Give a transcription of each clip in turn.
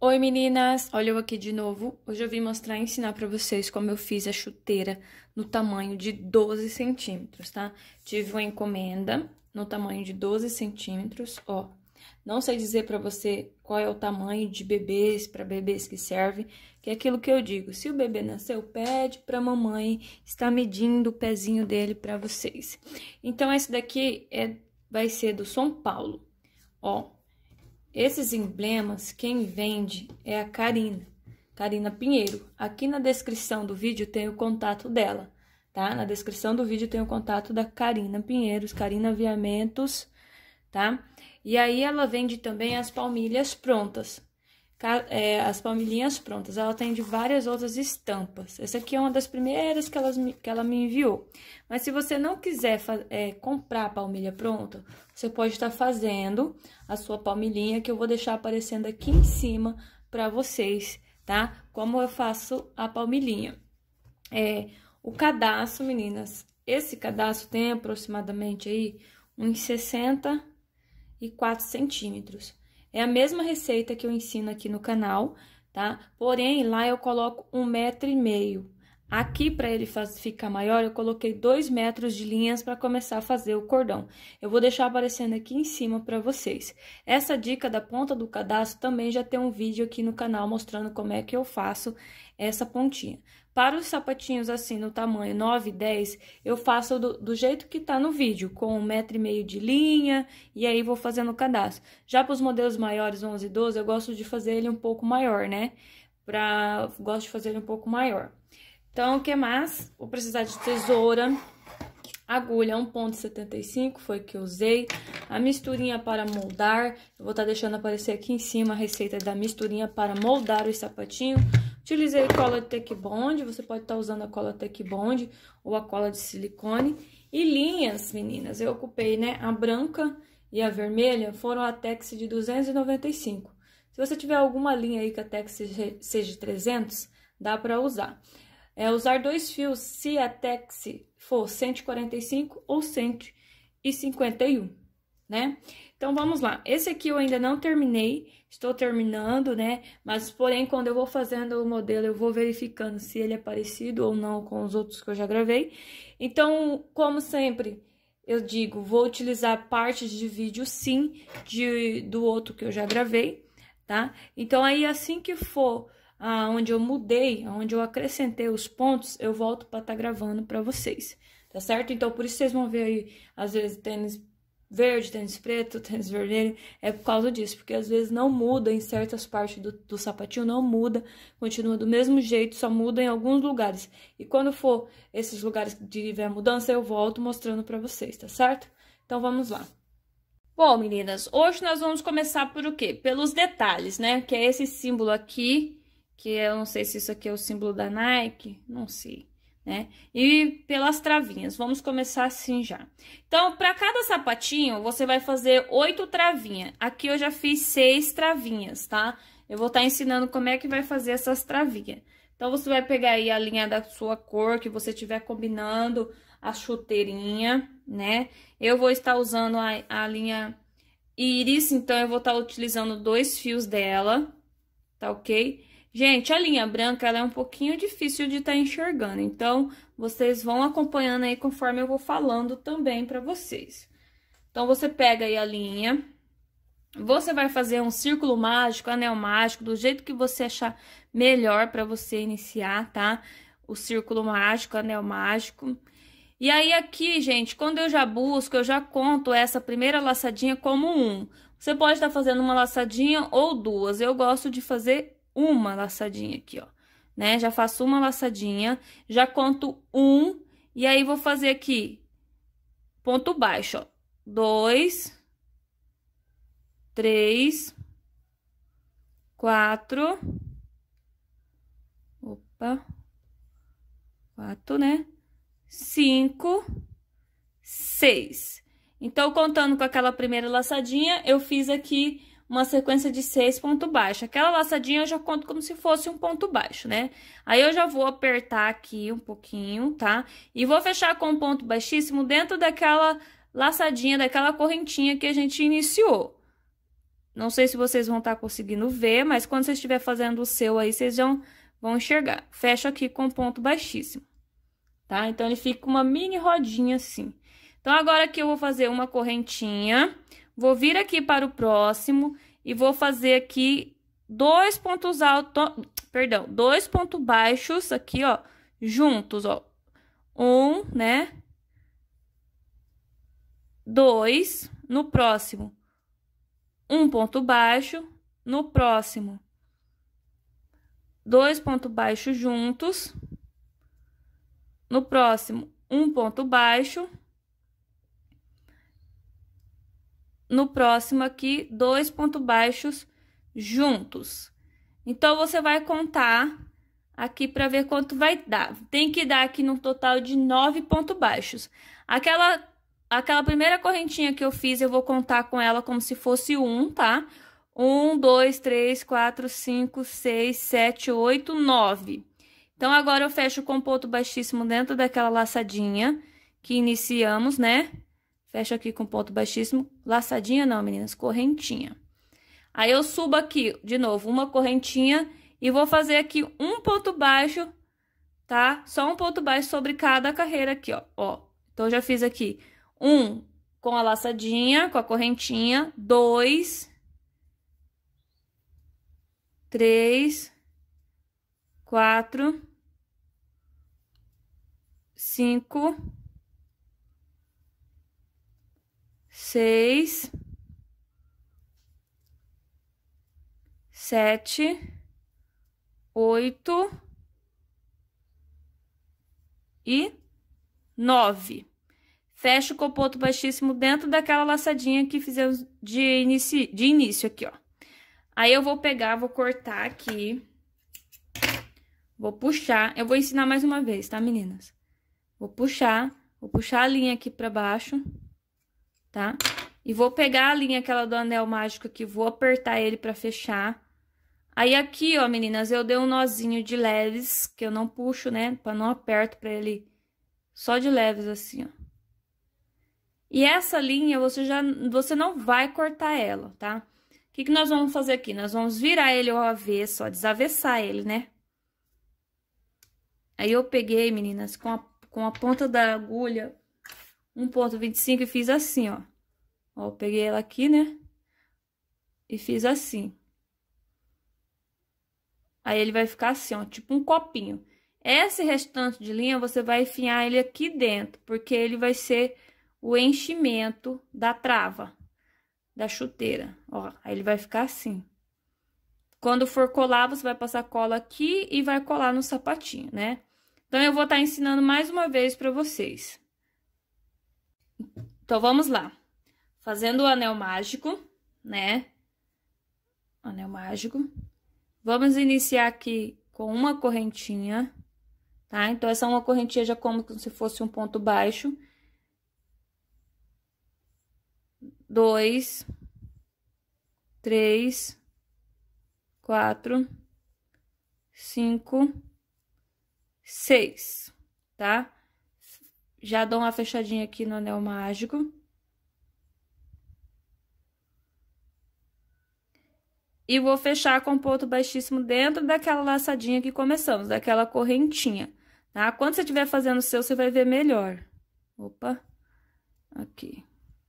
Oi meninas, olha eu aqui de novo. Hoje eu vim mostrar e ensinar para vocês como eu fiz a chuteira no tamanho de 12 centímetros, tá? Tive uma encomenda no tamanho de 12 centímetros, ó. Não sei dizer para você qual é o tamanho de bebês, para bebês que serve, que é aquilo que eu digo. Se o bebê nasceu, pede para mamãe estar medindo o pezinho dele para vocês. Então, esse daqui é, vai ser do São Paulo, ó. Esses emblemas, quem vende é a Karina, Karina Pinheiro. Aqui na descrição do vídeo tem o contato dela tá? Na descrição do vídeo tem o contato da Karina Pinheiros, Karina Viamentos tá? E aí ela vende também as palmilhas prontas, é, as palmilhinhas prontas. Ela tem de várias outras estampas. Essa aqui é uma das primeiras que, elas, que ela me enviou. Mas se você não quiser é, comprar a palmilha pronta, você pode estar tá fazendo a sua palmilhinha, que eu vou deixar aparecendo aqui em cima para vocês, tá? Como eu faço a palmilhinha. É, o cadastro, meninas, esse cadastro tem aproximadamente aí uns 64 centímetros. É a mesma receita que eu ensino aqui no canal, tá? Porém, lá eu coloco um metro e meio. Aqui, para ele ficar maior, eu coloquei dois metros de linhas para começar a fazer o cordão. Eu vou deixar aparecendo aqui em cima para vocês. Essa dica da ponta do cadastro também já tem um vídeo aqui no canal mostrando como é que eu faço essa pontinha. Para os sapatinhos assim no tamanho 9 e 10, eu faço do, do, jeito que tá no vídeo, com um metro e meio de linha, e aí vou fazendo o cadastro. Já para os modelos maiores, 11 e 12, eu gosto de fazer ele um pouco maior, né? Pra, gosto de fazer ele um pouco maior. Então, o que mais? Vou precisar de tesoura, agulha 1.75 foi que eu usei, a misturinha para moldar, eu vou estar tá deixando aparecer aqui em cima a receita da misturinha para moldar os sapatinhos. Utilizei cola de Tech Bond, você pode estar tá usando a cola Tech Bond ou a cola de silicone. E linhas, meninas, eu ocupei, né, a branca e a vermelha foram a Tex de 295. Se você tiver alguma linha aí que a Tex seja de 300, dá para usar. É usar dois fios se a Tex for 145 ou 151, né? Então vamos lá. Esse aqui eu ainda não terminei, estou terminando, né? Mas porém, quando eu vou fazendo o modelo, eu vou verificando se ele é parecido ou não com os outros que eu já gravei. Então, como sempre, eu digo, vou utilizar partes de vídeo sim de, do outro que eu já gravei, tá? Então aí assim que for aonde ah, eu mudei, aonde eu acrescentei os pontos, eu volto para estar tá gravando para vocês, tá certo? Então por isso vocês vão ver aí às vezes tênis verde, tênis preto, tênis vermelho, é por causa disso, porque às vezes não muda em certas partes do, do sapatinho, não muda, continua do mesmo jeito, só muda em alguns lugares. E quando for esses lugares que tiver mudança, eu volto mostrando para vocês, tá certo? Então vamos lá. Bom, meninas, hoje nós vamos começar por o quê? Pelos detalhes, né? Que é esse símbolo aqui, que eu não sei se isso aqui é o símbolo da Nike, não sei né? E pelas travinhas, vamos começar assim já. Então, para cada sapatinho, você vai fazer oito travinhas. Aqui eu já fiz seis travinhas, tá? Eu vou estar tá ensinando como é que vai fazer essas travinhas. Então, você vai pegar aí a linha da sua cor que você tiver combinando, a chuteirinha, né? Eu vou estar usando a, a linha íris, então eu vou estar tá utilizando dois fios dela, tá ok? Gente, a linha branca ela é um pouquinho difícil de estar tá enxergando, então vocês vão acompanhando aí conforme eu vou falando também para vocês. Então, você pega aí a linha, você vai fazer um círculo mágico, anel mágico, do jeito que você achar melhor para você iniciar, tá? O círculo mágico, anel mágico. E aí aqui, gente, quando eu já busco, eu já conto essa primeira laçadinha como um. Você pode estar tá fazendo uma laçadinha ou duas. Eu gosto de fazer uma laçadinha aqui, ó, né? Já faço uma laçadinha, já conto um, e aí vou fazer aqui ponto baixo, ó, dois, três, quatro, opa, quatro, né? Cinco, seis. Então, contando com aquela primeira laçadinha, eu fiz aqui uma sequência de seis ponto baixo. Aquela laçadinha eu já conto como se fosse um ponto baixo, né? Aí eu já vou apertar aqui um pouquinho, tá? E vou fechar com um ponto baixíssimo dentro daquela laçadinha, daquela correntinha que a gente iniciou. Não sei se vocês vão estar tá conseguindo ver, mas quando você estiver fazendo o seu aí, vocês vão, vão enxergar. Fecho aqui com um ponto baixíssimo, tá? Então, ele fica uma mini rodinha assim. Então, agora aqui eu vou fazer uma correntinha Vou vir aqui para o próximo e vou fazer aqui dois pontos altos, perdão, dois pontos baixos aqui, ó, juntos, ó. Um, né? Dois, no próximo. Um ponto baixo, no próximo. Dois pontos baixos juntos. No próximo, um ponto baixo. no próximo aqui, dois pontos baixos juntos. Então, você vai contar aqui para ver quanto vai dar. Tem que dar aqui no total de nove pontos baixos. Aquela, aquela primeira correntinha que eu fiz, eu vou contar com ela como se fosse um, tá? Um, dois, três, quatro, cinco, seis, sete, oito, nove. Então, agora eu fecho com ponto baixíssimo dentro daquela laçadinha que iniciamos, né? Fecho aqui com ponto baixíssimo. Laçadinha não, meninas, correntinha. Aí, eu subo aqui, de novo, uma correntinha e vou fazer aqui um ponto baixo, tá? Só um ponto baixo sobre cada carreira aqui, ó. ó. Então, já fiz aqui um com a laçadinha, com a correntinha, dois, três, quatro, cinco... seis, sete, oito e nove. Fecha o copoto baixíssimo dentro daquela laçadinha que fizemos de, início, de início aqui, ó. Aí eu vou pegar, vou cortar aqui, vou puxar, eu vou ensinar mais uma vez, tá, meninas? Vou puxar, vou puxar a linha aqui pra baixo tá? E vou pegar a linha aquela do anel mágico aqui, vou apertar ele pra fechar. Aí aqui, ó, meninas, eu dei um nozinho de leves, que eu não puxo, né? Pra não aperto pra ele, só de leves assim, ó. E essa linha, você já, você não vai cortar ela, tá? O que que nós vamos fazer aqui? Nós vamos virar ele ao avesso, ó, desavessar ele, né? Aí eu peguei, meninas, com a, com a ponta da agulha, 1.25 e fiz assim, ó. Ó, peguei ela aqui, né? E fiz assim. Aí ele vai ficar assim, ó, tipo um copinho. Esse restante de linha, você vai enfiar ele aqui dentro, porque ele vai ser o enchimento da trava, da chuteira, ó. Aí ele vai ficar assim. Quando for colar, você vai passar cola aqui e vai colar no sapatinho, né? Então, eu vou estar tá ensinando mais uma vez para vocês. Então, vamos lá. Fazendo o anel mágico, né? Anel mágico. Vamos iniciar aqui com uma correntinha, tá? Então, essa é uma correntinha já como se fosse um ponto baixo. Dois, três, quatro, cinco, seis, tá? Já dou uma fechadinha aqui no anel mágico. E vou fechar com ponto baixíssimo dentro daquela laçadinha que começamos, daquela correntinha, tá? Quando você estiver fazendo o seu, você vai ver melhor. Opa, aqui,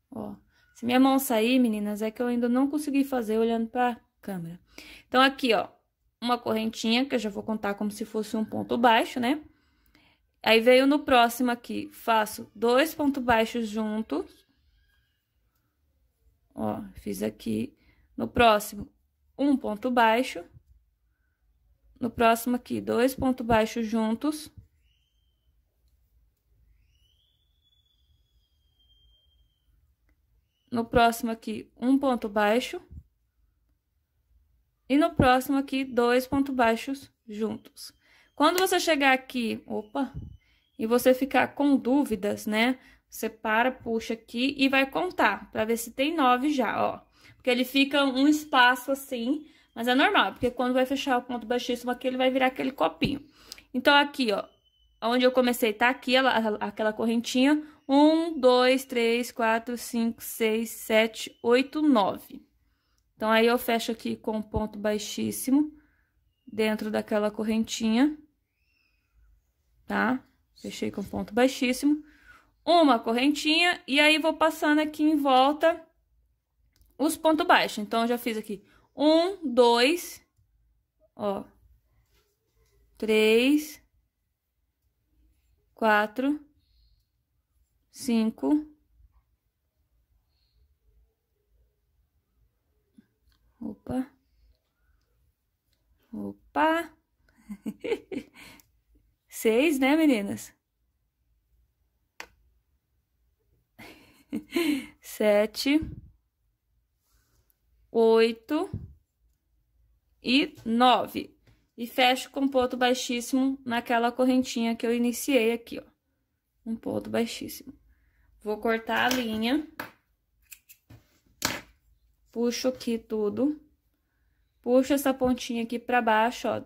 ó. Se minha mão sair, meninas, é que eu ainda não consegui fazer olhando pra câmera. Então, aqui, ó, uma correntinha, que eu já vou contar como se fosse um ponto baixo, né? Aí veio no próximo aqui, faço dois pontos baixos juntos. Ó, fiz aqui. No próximo, um ponto baixo. No próximo aqui, dois pontos baixos juntos. No próximo aqui, um ponto baixo. E no próximo aqui, dois pontos baixos juntos. Quando você chegar aqui... Opa! e você ficar com dúvidas, né? Você para, puxa aqui e vai contar para ver se tem nove já, ó. Porque ele fica um espaço assim, mas é normal, porque quando vai fechar o ponto baixíssimo aqui, ele vai virar aquele copinho. Então, aqui, ó, onde eu comecei, tá aqui ela, aquela correntinha. Um, dois, três, quatro, cinco, seis, sete, oito, nove. Então, aí eu fecho aqui com o ponto baixíssimo dentro daquela correntinha, tá? Tá? Fechei com ponto baixíssimo. Uma correntinha. E aí, vou passando aqui em volta os pontos baixos. Então, já fiz aqui um, dois, ó, três, quatro, cinco. Opa. Opa. Seis, né, meninas? Sete, oito e nove. E fecho com ponto baixíssimo naquela correntinha que eu iniciei aqui, ó. Um ponto baixíssimo. Vou cortar a linha. Puxo aqui tudo. Puxo essa pontinha aqui pra baixo, ó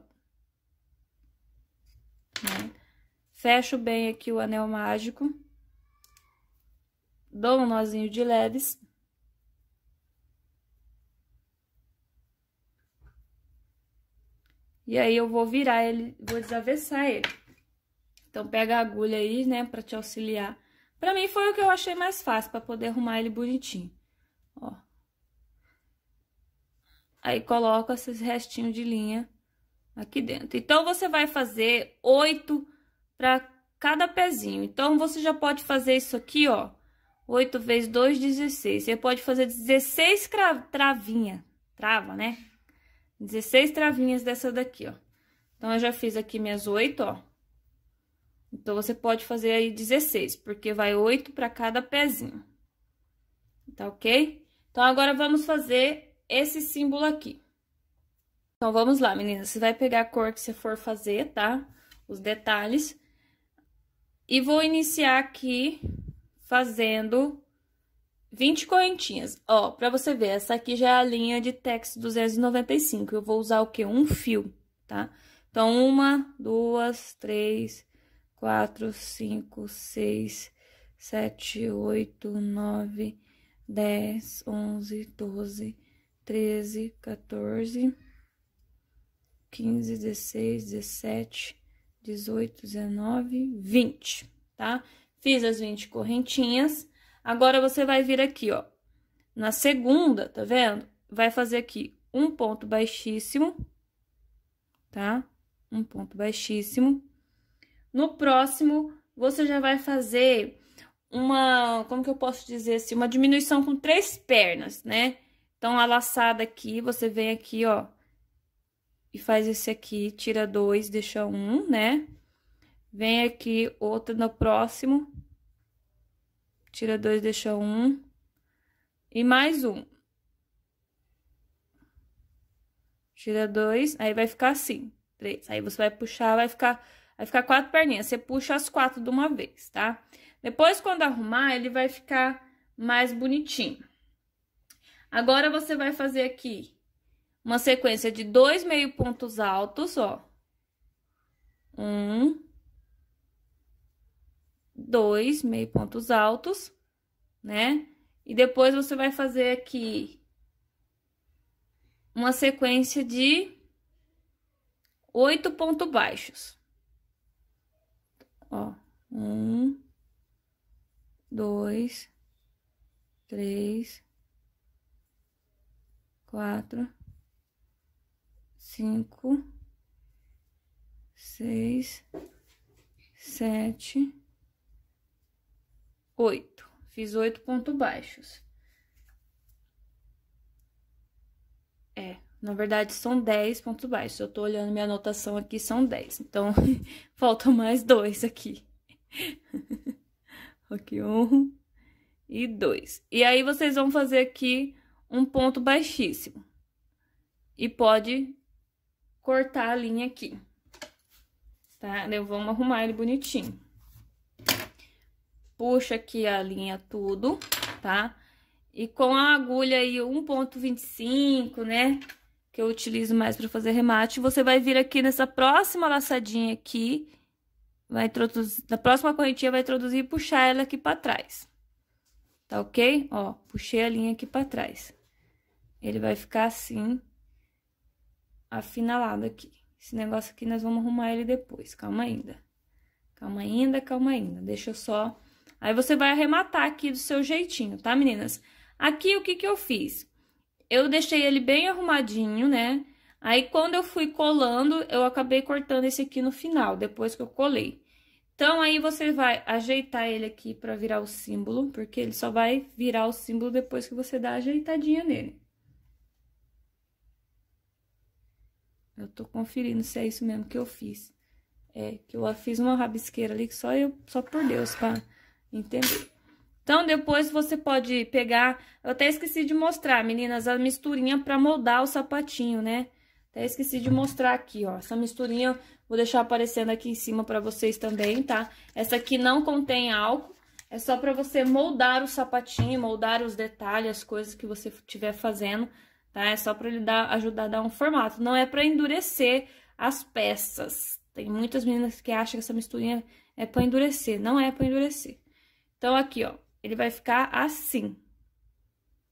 Fecho bem aqui o anel mágico. Dou um nozinho de leves. E aí, eu vou virar ele, vou desavessar ele. Então, pega a agulha aí, né, pra te auxiliar. Pra mim, foi o que eu achei mais fácil, pra poder arrumar ele bonitinho. Ó. Aí, coloca esses restinhos de linha aqui dentro. Então, você vai fazer oito para cada pezinho. Então, você já pode fazer isso aqui, ó. 8 vezes 2, 16. Você pode fazer 16 travinha, trava, né? 16 travinhas dessa daqui, ó. Então, eu já fiz aqui minhas 8, ó. Então, você pode fazer aí 16, porque vai 8 para cada pezinho. Tá ok? Então, agora vamos fazer esse símbolo aqui. Então, vamos lá, meninas. Você vai pegar a cor que você for fazer, tá? Os detalhes. E vou iniciar aqui fazendo 20 correntinhas. Ó, pra você ver, essa aqui já é a linha de Tex 295. Eu vou usar o quê? Um fio, tá? Então, uma, duas, três, quatro, cinco, seis, sete, oito, nove, dez, onze, doze, treze, quatorze, quinze, dezesseis, dezessete, 18, 19, 20, tá? Fiz as 20 correntinhas. Agora, você vai vir aqui, ó. Na segunda, tá vendo? Vai fazer aqui um ponto baixíssimo, tá? Um ponto baixíssimo. No próximo, você já vai fazer uma, como que eu posso dizer assim, uma diminuição com três pernas, né? Então, a laçada aqui, você vem aqui, ó, e faz esse aqui, tira dois, deixa um, né? Vem aqui outra no próximo, tira dois, deixa um, e mais um. Tira dois, aí vai ficar assim, três. Aí você vai puxar, vai ficar, vai ficar quatro perninhas. Você puxa as quatro de uma vez, tá? Depois, quando arrumar, ele vai ficar mais bonitinho. Agora, você vai fazer aqui uma sequência de dois meio pontos altos, ó. Um, dois meio pontos altos, né? E depois você vai fazer aqui uma sequência de oito pontos baixos. Ó, um, dois, três, quatro, cinco, seis, sete, oito. Fiz oito pontos baixos. É, na verdade, são dez pontos baixos. Eu tô olhando minha anotação aqui, são dez. Então, faltam mais dois aqui. aqui, um e dois. E aí, vocês vão fazer aqui um ponto baixíssimo. E pode cortar a linha aqui, tá? Daí vamos arrumar ele bonitinho. Puxa aqui a linha tudo, tá? E com a agulha aí 1.25, né? Que eu utilizo mais para fazer remate, você vai vir aqui nessa próxima laçadinha aqui, vai introduzir, na próxima correntinha vai introduzir e puxar ela aqui para trás. Tá ok? Ó, puxei a linha aqui para trás. Ele vai ficar assim, afinalado aqui. Esse negócio aqui nós vamos arrumar ele depois. Calma ainda. Calma ainda, calma ainda. Deixa eu só... Aí você vai arrematar aqui do seu jeitinho, tá, meninas? Aqui, o que que eu fiz? Eu deixei ele bem arrumadinho, né? Aí, quando eu fui colando, eu acabei cortando esse aqui no final, depois que eu colei. Então, aí você vai ajeitar ele aqui pra virar o símbolo, porque ele só vai virar o símbolo depois que você dá a ajeitadinha nele. Eu tô conferindo se é isso mesmo que eu fiz. É, que eu fiz uma rabisqueira ali que só eu, só por Deus, pra entender. Então, depois você pode pegar... Eu até esqueci de mostrar, meninas, a misturinha pra moldar o sapatinho, né? Até esqueci de mostrar aqui, ó. Essa misturinha vou deixar aparecendo aqui em cima pra vocês também, tá? Essa aqui não contém álcool. É só pra você moldar o sapatinho, moldar os detalhes, as coisas que você estiver fazendo tá? É só para ele dar, ajudar a dar um formato, não é para endurecer as peças. Tem muitas meninas que acham que essa misturinha é para endurecer, não é para endurecer. Então, aqui, ó, ele vai ficar assim,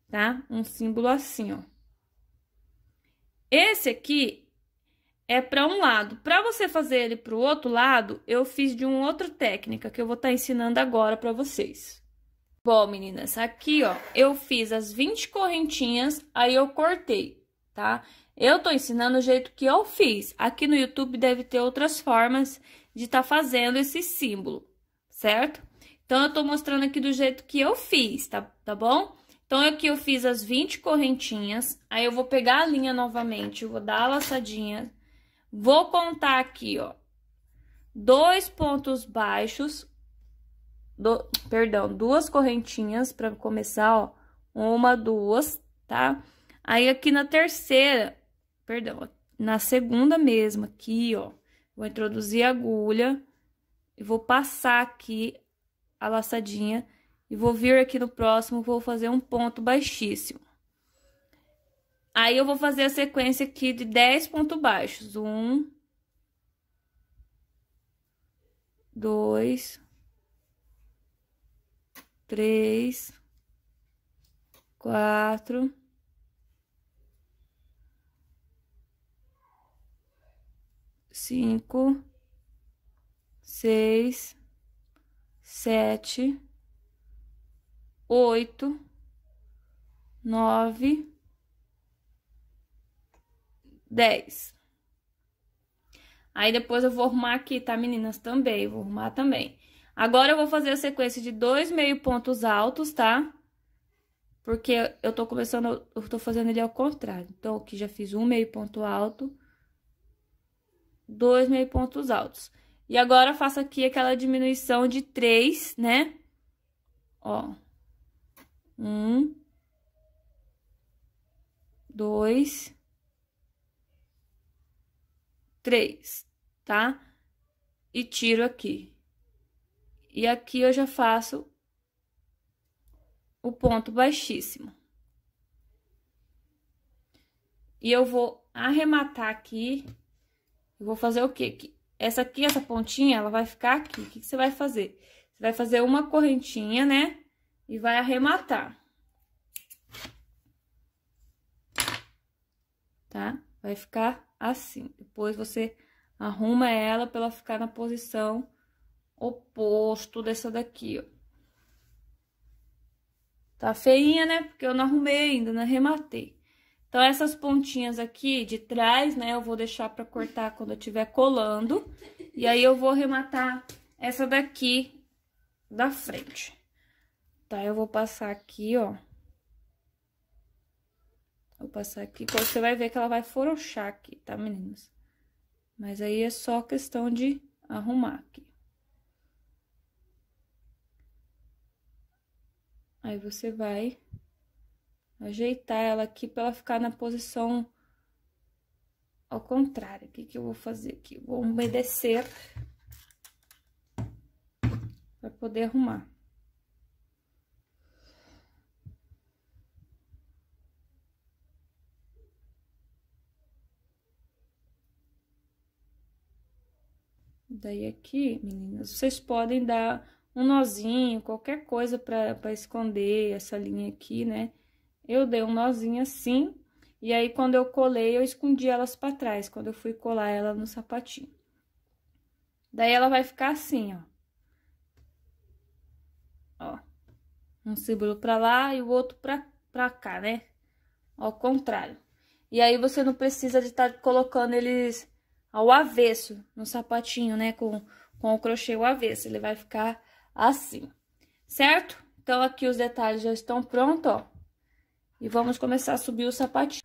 tá? Um símbolo assim, ó. Esse aqui é para um lado. Para você fazer ele para o outro lado, eu fiz de uma outra técnica que eu vou estar tá ensinando agora para vocês. Bom, meninas, aqui, ó, eu fiz as 20 correntinhas, aí eu cortei, tá? Eu tô ensinando o jeito que eu fiz. Aqui no YouTube deve ter outras formas de estar tá fazendo esse símbolo, certo? Então, eu tô mostrando aqui do jeito que eu fiz, tá, tá bom? Então, aqui eu fiz as 20 correntinhas, aí eu vou pegar a linha novamente, vou dar a laçadinha, vou contar aqui, ó, dois pontos baixos, do, perdão, duas correntinhas para começar, ó, uma, duas, tá? Aí aqui na terceira, perdão, na segunda mesmo aqui, ó, vou introduzir a agulha e vou passar aqui a laçadinha e vou vir aqui no próximo, vou fazer um ponto baixíssimo. Aí, eu vou fazer a sequência aqui de 10 pontos baixos. Um, dois, três, quatro, cinco, seis, sete, oito, nove, dez. Aí depois eu vou arrumar aqui, tá, meninas? Também, vou arrumar também. Agora, eu vou fazer a sequência de dois meio pontos altos, tá? Porque eu tô começando, eu tô fazendo ele ao contrário. Então, aqui já fiz um meio ponto alto, dois meio pontos altos. E agora, faço aqui aquela diminuição de três, né? Ó. Um. Dois. Três, tá? E tiro aqui. E aqui eu já faço o ponto baixíssimo. E eu vou arrematar aqui. Eu vou fazer o quê? Essa aqui, essa pontinha, ela vai ficar aqui. O que, você vai fazer? Você vai fazer uma correntinha, né? E vai arrematar. Tá? Vai ficar assim. Depois você arruma ela pra ela ficar na posição oposto dessa daqui, ó. Tá feinha, né? Porque eu não arrumei ainda, não rematei. Então, essas pontinhas aqui de trás, né? Eu vou deixar pra cortar quando eu tiver colando. E aí, eu vou rematar essa daqui da frente. Tá? Eu vou passar aqui, ó. Vou passar aqui. Você vai ver que ela vai forochar aqui, tá, meninas? Mas aí, é só questão de arrumar aqui. Aí você vai ajeitar ela aqui para ela ficar na posição ao contrário. O que, que eu vou fazer aqui? Vou obedecer para poder arrumar. Daí aqui, meninas, vocês podem dar um nozinho, qualquer coisa para esconder essa linha aqui, né? Eu dei um nozinho assim, e aí quando eu colei, eu escondi elas para trás, quando eu fui colar ela no sapatinho. Daí ela vai ficar assim, ó. Ó. Um símbolo para lá e o outro para cá, né? Ao contrário. E aí você não precisa de estar tá colocando eles ao avesso no sapatinho, né? Com, com o crochê ao avesso, ele vai ficar assim, certo? Então, aqui os detalhes já estão prontos, ó. E vamos começar a subir o sapatinho.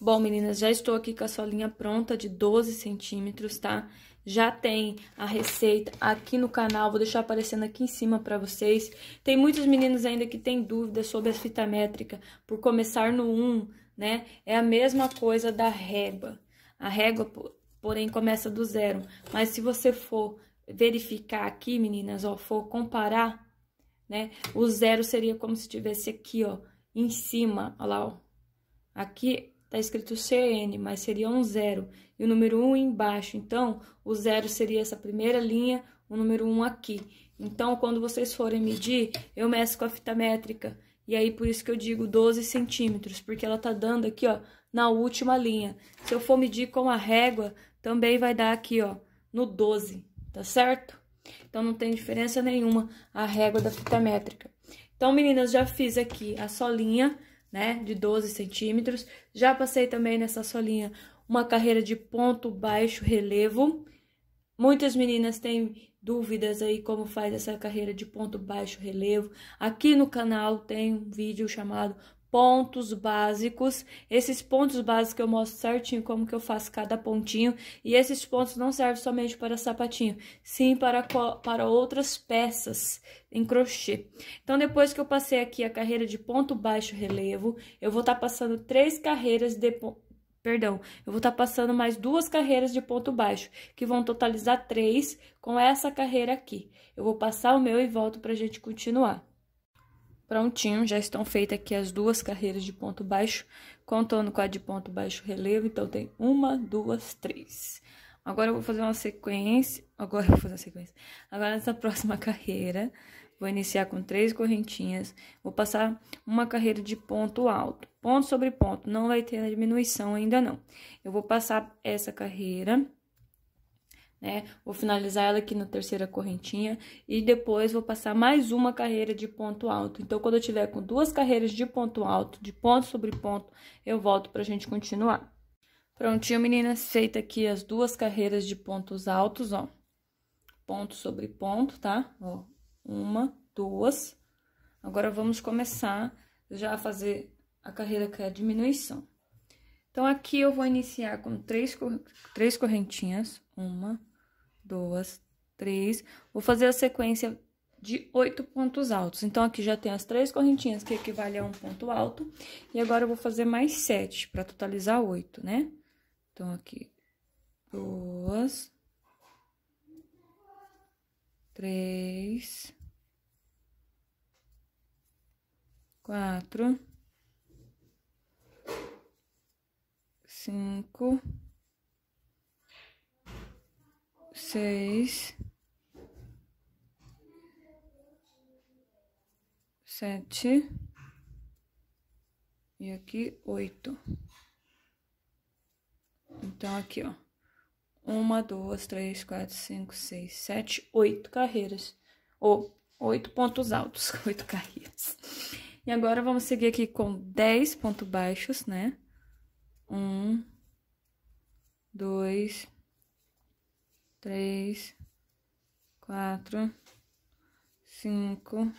Bom, meninas, já estou aqui com a solinha pronta de 12 centímetros, tá? Já tem a receita aqui no canal, vou deixar aparecendo aqui em cima para vocês. Tem muitos meninos ainda que têm dúvidas sobre a fita métrica, por começar no 1, né? É a mesma coisa da régua. A régua, porém, começa do zero. Mas se você for verificar aqui, meninas, ó, for comparar, né? O zero seria como se tivesse aqui, ó, em cima, ó lá, ó. Aqui tá escrito CN, mas seria um zero. E o número um embaixo. Então, o zero seria essa primeira linha, o número um aqui. Então, quando vocês forem medir, eu meço com a fita métrica. E aí, por isso que eu digo 12 centímetros, porque ela tá dando aqui, ó, na última linha. Se eu for medir com a régua, também vai dar aqui, ó, no 12 tá certo? Então, não tem diferença nenhuma a régua da fita métrica. Então, meninas, já fiz aqui a solinha, né, de 12 centímetros. Já passei também nessa solinha uma carreira de ponto baixo relevo. Muitas meninas têm dúvidas aí como faz essa carreira de ponto baixo relevo. Aqui no canal tem um vídeo chamado pontos básicos. Esses pontos básicos eu mostro certinho como que eu faço cada pontinho. E esses pontos não servem somente para sapatinho, sim para, para outras peças em crochê. Então, depois que eu passei aqui a carreira de ponto baixo relevo, eu vou estar tá passando três carreiras de Perdão, eu vou estar tá passando mais duas carreiras de ponto baixo, que vão totalizar três com essa carreira aqui. Eu vou passar o meu e volto para a gente continuar. Prontinho, já estão feitas aqui as duas carreiras de ponto baixo, contando com a de ponto baixo relevo, então tem uma, duas, três. Agora eu vou fazer uma sequência, agora eu vou fazer uma sequência. Agora nessa próxima carreira, vou iniciar com três correntinhas, vou passar uma carreira de ponto alto, ponto sobre ponto, não vai ter a diminuição ainda não. Eu vou passar essa carreira né? Vou finalizar ela aqui na terceira correntinha e depois vou passar mais uma carreira de ponto alto. Então, quando eu tiver com duas carreiras de ponto alto, de ponto sobre ponto, eu volto pra gente continuar. Prontinho, meninas, feita aqui as duas carreiras de pontos altos, ó. Ponto sobre ponto, tá? Ó, uma, duas. Agora, vamos começar já a fazer a carreira que é a diminuição. Então, aqui eu vou iniciar com três, três correntinhas. Uma, duas, três. Vou fazer a sequência de oito pontos altos. Então, aqui já tem as três correntinhas, que equivale a um ponto alto. E agora, eu vou fazer mais sete, para totalizar oito, né? Então, aqui, duas, três, quatro, cinco seis, sete e aqui oito. Então, aqui, ó. Uma, duas, três, quatro, cinco, seis, sete, oito carreiras. Ou oito pontos altos, oito carreiras. E agora, vamos seguir aqui com dez pontos baixos, né? Um, dois, três, quatro, cinco,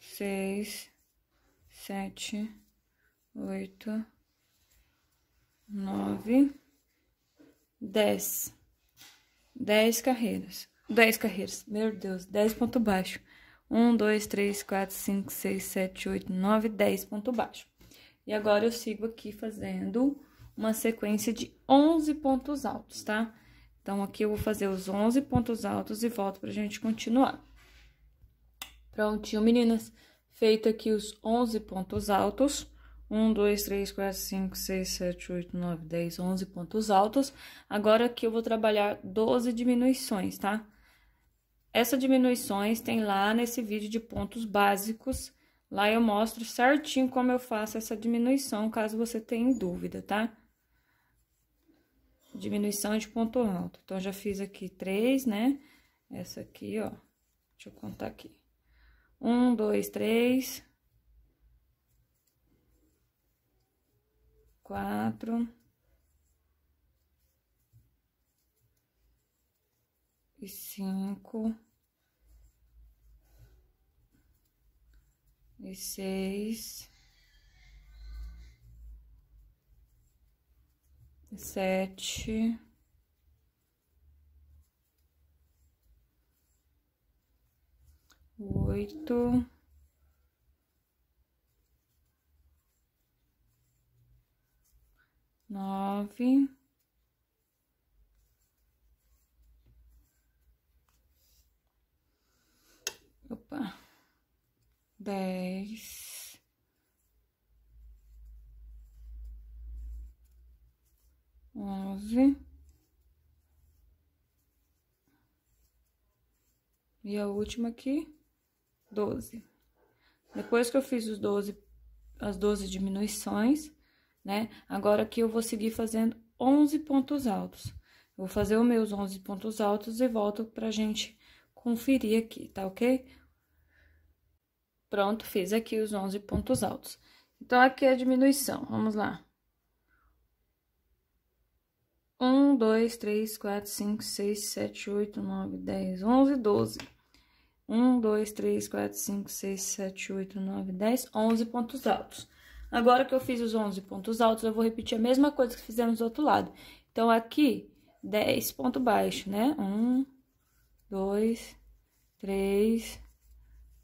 seis, sete, oito, nove, dez. Dez carreiras. Dez carreiras. Meu Deus, dez ponto baixo. Um, dois, três, quatro, cinco, seis, sete, oito, nove, dez ponto baixo. E agora eu sigo aqui fazendo uma sequência de onze pontos altos, tá? Então, aqui eu vou fazer os 11 pontos altos e volto pra gente continuar. Prontinho, meninas. Feito aqui os 11 pontos altos. 1, 2, 3, 4, 5, 6, 7, 8, 9, 10, 11 pontos altos. Agora, aqui eu vou trabalhar 12 diminuições, tá? Essas diminuições tem lá nesse vídeo de pontos básicos. Lá eu mostro certinho como eu faço essa diminuição, caso você tenha dúvida, tá? diminuição de ponto alto. Então, já fiz aqui três, né? Essa aqui, ó. Deixa eu contar aqui. Um, dois, três. Quatro. E cinco. E seis. sete, oito, nove, opa, dez. 11 E a última aqui, 12 Depois que eu fiz os 12, as 12 diminuições, né? Agora aqui eu vou seguir fazendo 11 pontos altos. Eu vou fazer os meus 11 pontos altos e volto pra gente conferir aqui, tá ok? Pronto, fiz aqui os 11 pontos altos. Então, aqui é a diminuição, vamos lá. 1, 2, 3, 4, 5, 6, 7, 8, 9, 10, 11, 12. 1, 2, 3, 4, 5, 6, 7, 8, 9, 10, 11 pontos altos. Agora que eu fiz os 11 pontos altos, eu vou repetir a mesma coisa que fizemos do outro lado. Então, aqui, 10 ponto baixo, né? 1, 2, 3,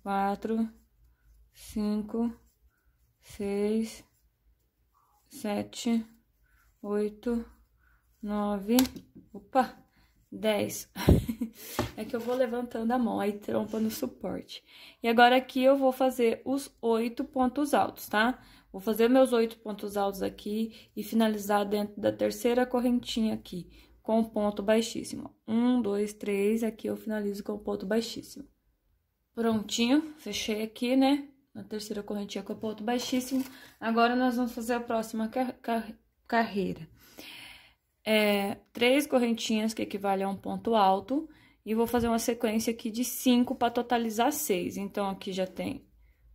4, 5, 6, 7, 8, nove, opa, dez. é que eu vou levantando a mão, aí trompa no suporte. E agora aqui eu vou fazer os oito pontos altos, tá? Vou fazer meus oito pontos altos aqui e finalizar dentro da terceira correntinha aqui, com ponto baixíssimo. Um, dois, três, aqui eu finalizo com ponto baixíssimo. Prontinho, fechei aqui, né? na terceira correntinha com ponto baixíssimo. Agora, nós vamos fazer a próxima car car carreira é, três correntinhas, que equivale a um ponto alto, e vou fazer uma sequência aqui de cinco para totalizar seis. Então, aqui já tem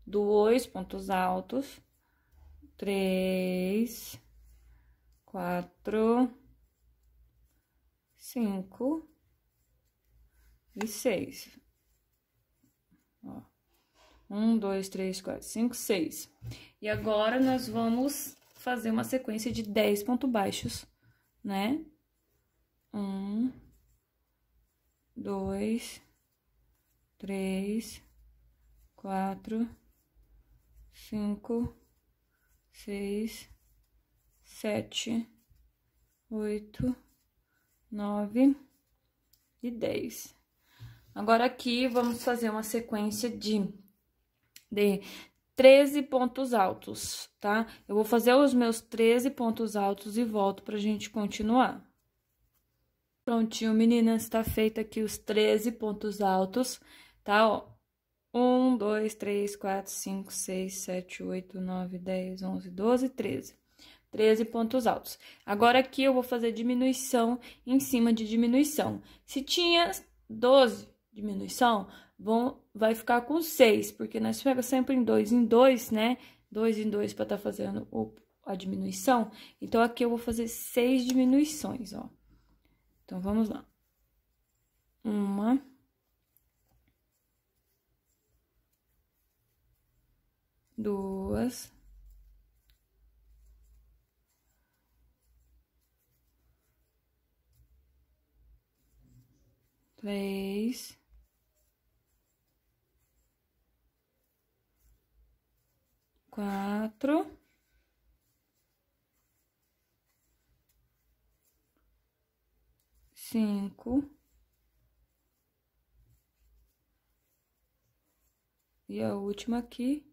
dois pontos altos, três, quatro, cinco e seis. Ó. Um, dois, três, quatro, cinco, seis. E agora, nós vamos fazer uma sequência de dez pontos baixos né? Um, dois, três, quatro, cinco, seis, sete, oito, nove e dez. Agora aqui vamos fazer uma sequência de de 13 pontos altos, tá? Eu vou fazer os meus 13 pontos altos e volto pra gente continuar. Prontinho, meninas, tá feito aqui os 13 pontos altos, tá? Ó, 1, 2, 3, 4, 5, 6, 7, 8, 9, 10, 11, 12, 13. 13 pontos altos. Agora, aqui eu vou fazer diminuição em cima de diminuição. Se tinha 12 diminuição, vão, vai ficar com seis, porque nós pega sempre em dois em dois, né? Dois em dois para tá fazendo o, a diminuição. Então, aqui eu vou fazer seis diminuições, ó. Então, vamos lá. Uma. Duas. Três. quatro. Cinco. E a última aqui,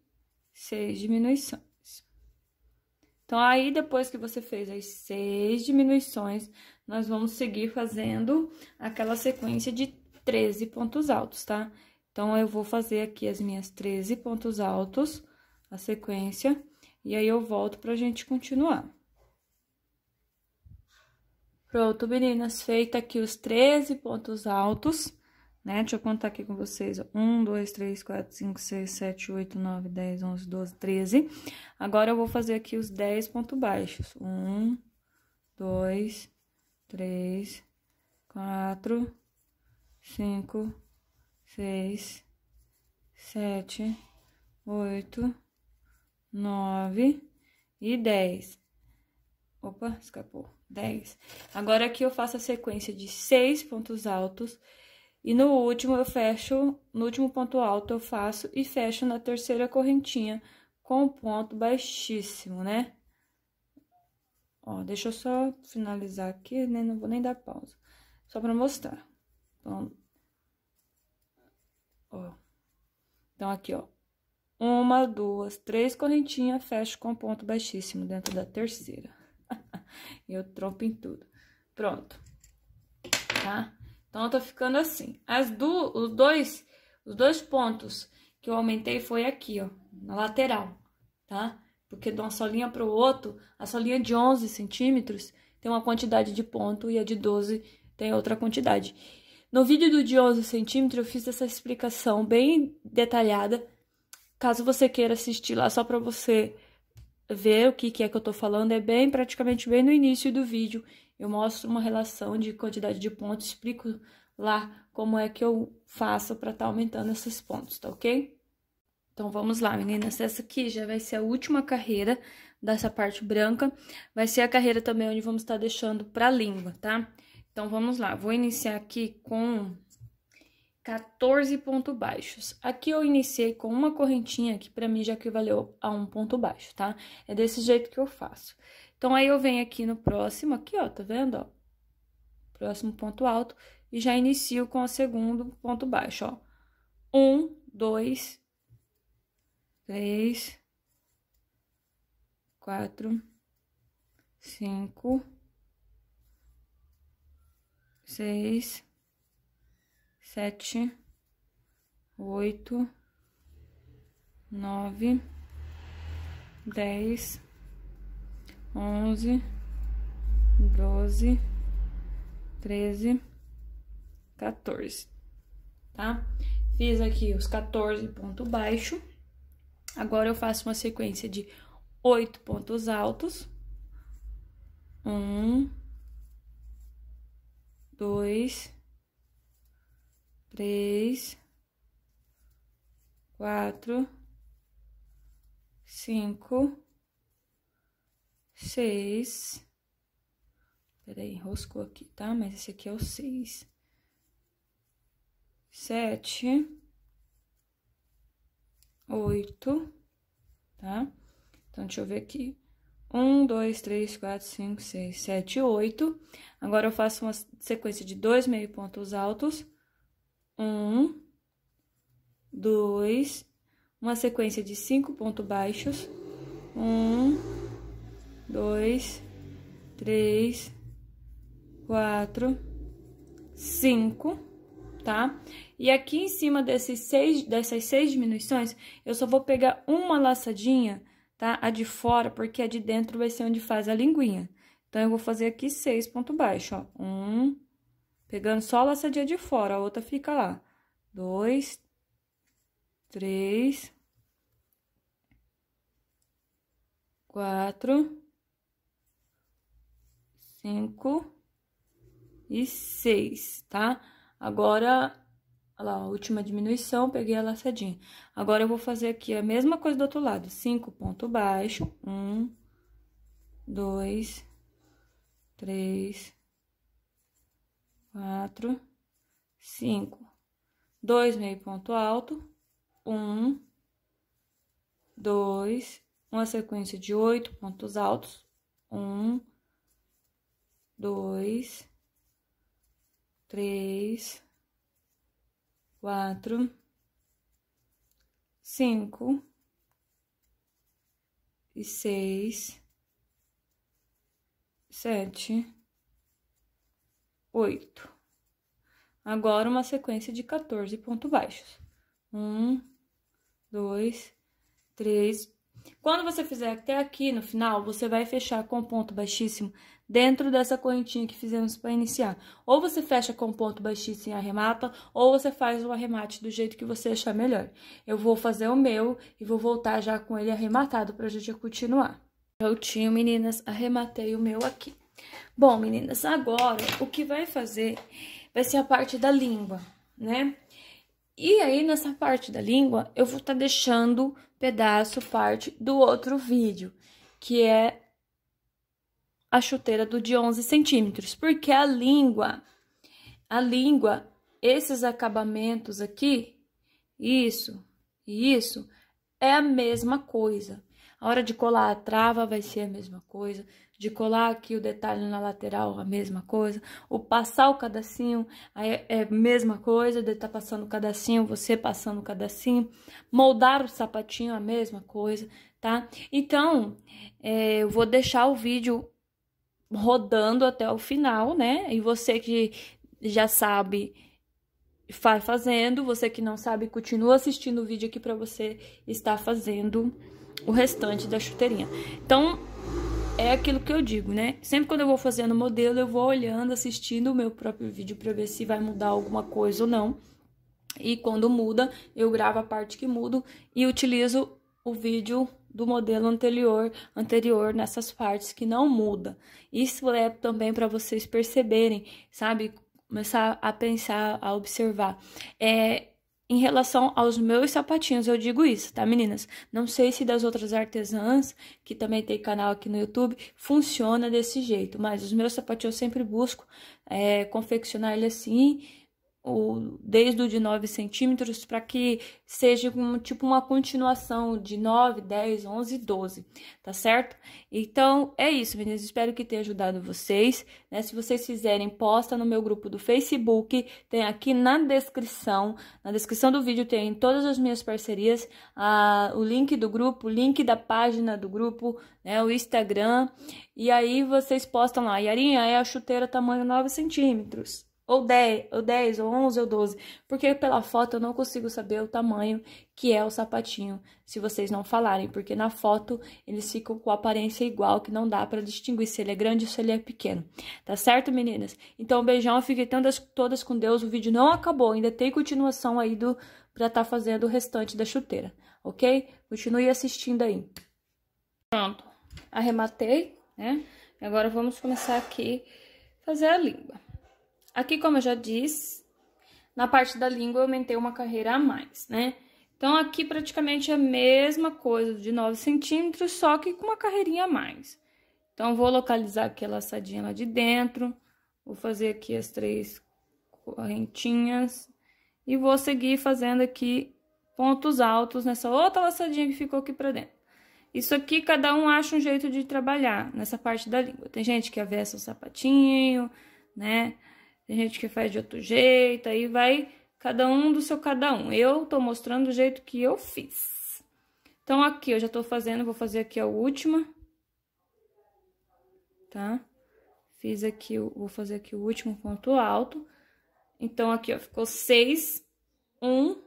seis diminuições. Então, aí, depois que você fez as seis diminuições, nós vamos seguir fazendo aquela sequência de 13 pontos altos, tá? Então, eu vou fazer aqui as minhas 13 pontos altos a sequência, e aí eu volto pra gente continuar. Pronto, meninas, feita aqui os 13 pontos altos, né? Deixa eu contar aqui com vocês, ó. 1, 2, 3, 4, 5, 6, 7, 8, 9, 10, 11, 12, 13. Agora, eu vou fazer aqui os 10 pontos baixos. 1, 2, 3, 4, 5, 6, 7, 8, nove e dez. Opa, escapou. Dez. Agora aqui eu faço a sequência de seis pontos altos. E no último eu fecho, no último ponto alto eu faço e fecho na terceira correntinha com ponto baixíssimo, né? Ó, deixa eu só finalizar aqui, né? Não vou nem dar pausa, só pra mostrar. Então, ó. Então, aqui, ó, uma, duas, três correntinhas, fecho com ponto baixíssimo dentro da terceira. e eu trompo em tudo. Pronto. Tá? Então, tá ficando assim. As do, os dois, os dois pontos que eu aumentei foi aqui, ó, na lateral, tá? Porque de uma solinha pro outro, a solinha de 11 centímetros tem uma quantidade de ponto e a de 12 tem outra quantidade. No vídeo do de 11 centímetros, eu fiz essa explicação bem detalhada Caso você queira assistir lá só para você ver o que, que é que eu tô falando, é bem praticamente bem no início do vídeo. Eu mostro uma relação de quantidade de pontos, explico lá como é que eu faço para estar tá aumentando esses pontos, tá ok? Então, vamos lá, meninas. Essa aqui já vai ser a última carreira dessa parte branca. Vai ser a carreira também onde vamos estar tá deixando para língua, tá? Então, vamos lá. Vou iniciar aqui com 14 pontos baixos. Aqui eu iniciei com uma correntinha, que para mim já equivaleu a um ponto baixo, tá? É desse jeito que eu faço. Então, aí eu venho aqui no próximo, aqui, ó, tá vendo, ó? Próximo ponto alto, e já inicio com o segundo ponto baixo, ó. Um, dois, três, quatro, cinco, seis sete, oito, nove, dez, onze, doze, treze, quatorze, tá? Fiz aqui os 14 ponto baixo. Agora eu faço uma sequência de oito pontos altos. Um, dois, três, quatro, cinco, seis. Peraí, enroscou aqui, tá? Mas esse aqui é o seis. Sete, oito, tá? Então, deixa eu ver aqui. Um, dois, três, quatro, cinco, seis, sete, oito. Agora, eu faço uma sequência de dois meio pontos altos um, dois, uma sequência de cinco pontos baixos, um, dois, três, quatro, cinco, tá? E aqui em cima desses seis, dessas seis diminuições, eu só vou pegar uma laçadinha, tá? A de fora, porque a de dentro vai ser onde faz a linguinha. Então, eu vou fazer aqui seis pontos baixos, ó. Um, Pegando só a laçadinha de fora, a outra fica lá. Dois, três, quatro, cinco e seis, tá? Agora, lá, a última diminuição, peguei a laçadinha. Agora, eu vou fazer aqui a mesma coisa do outro lado. Cinco ponto baixo, um, dois, três, quatro, cinco, dois meio ponto alto, um, dois, uma sequência de oito pontos altos, um, dois, três, quatro, cinco e seis, sete oito. Agora, uma sequência de 14 pontos baixos. Um, dois, três. Quando você fizer até aqui no final, você vai fechar com ponto baixíssimo dentro dessa correntinha que fizemos para iniciar. Ou você fecha com ponto baixíssimo e arremata, ou você faz o arremate do jeito que você achar melhor. Eu vou fazer o meu e vou voltar já com ele arrematado para a gente continuar. Prontinho, meninas, arrematei o meu aqui. Bom, meninas, agora o que vai fazer vai ser a parte da língua, né? E aí, nessa parte da língua, eu vou estar tá deixando pedaço, parte do outro vídeo, que é a chuteira do de 11 centímetros, porque a língua, a língua, esses acabamentos aqui, isso e isso, é a mesma coisa. A hora de colar a trava vai ser a mesma coisa, de colar aqui o detalhe na lateral, a mesma coisa. O passar o cadacinho é a mesma coisa, de estar tá passando o cadacinho, você passando o cadacinho. Moldar o sapatinho, a mesma coisa, tá? Então, é, eu vou deixar o vídeo rodando até o final, né? E você que já sabe vai fazendo, você que não sabe continua assistindo o vídeo aqui para você estar fazendo o restante da chuteirinha. Então, é aquilo que eu digo, né? Sempre quando eu vou fazendo modelo, eu vou olhando, assistindo o meu próprio vídeo para ver se vai mudar alguma coisa ou não. E quando muda, eu gravo a parte que mudo e utilizo o vídeo do modelo anterior, anterior nessas partes que não muda. Isso é também para vocês perceberem, sabe? Começar a pensar, a observar. É, em relação aos meus sapatinhos, eu digo isso, tá, meninas? Não sei se das outras artesãs, que também tem canal aqui no YouTube, funciona desse jeito, mas os meus sapatinhos eu sempre busco é, confeccionar ele assim, desde o de 9 centímetros, para que seja um, tipo uma continuação de 9, 10, 11, 12, tá certo? Então, é isso, meninas, espero que tenha ajudado vocês, né? Se vocês fizerem, posta no meu grupo do Facebook, tem aqui na descrição, na descrição do vídeo tem todas as minhas parcerias, a, o link do grupo, o link da página do grupo, né, o Instagram, e aí vocês postam lá, Yarinha é a chuteira tamanho 9 centímetros ou 10, ou 10, ou 11, ou 12, porque pela foto eu não consigo saber o tamanho que é o sapatinho, se vocês não falarem, porque na foto eles ficam com aparência igual, que não dá para distinguir se ele é grande ou se ele é pequeno, tá certo, meninas? Então, beijão, fiquem todas, todas com Deus, o vídeo não acabou, ainda tem continuação aí do pra tá fazendo o restante da chuteira, ok? Continue assistindo aí. Pronto, arrematei, né? Agora vamos começar aqui fazer a língua. Aqui, como eu já disse, na parte da língua eu aumentei uma carreira a mais, né? Então, aqui praticamente é a mesma coisa de 9 centímetros, só que com uma carreirinha a mais. Então, vou localizar aqui a laçadinha lá de dentro, vou fazer aqui as três correntinhas e vou seguir fazendo aqui pontos altos nessa outra laçadinha que ficou aqui pra dentro. Isso aqui, cada um acha um jeito de trabalhar nessa parte da língua. Tem gente que avessa o sapatinho, né? tem gente que faz de outro jeito, aí vai cada um do seu cada um. Eu tô mostrando o jeito que eu fiz. Então, aqui eu já tô fazendo, vou fazer aqui a última, tá? Fiz aqui, vou fazer aqui o último ponto alto. Então, aqui, ó, ficou seis, um,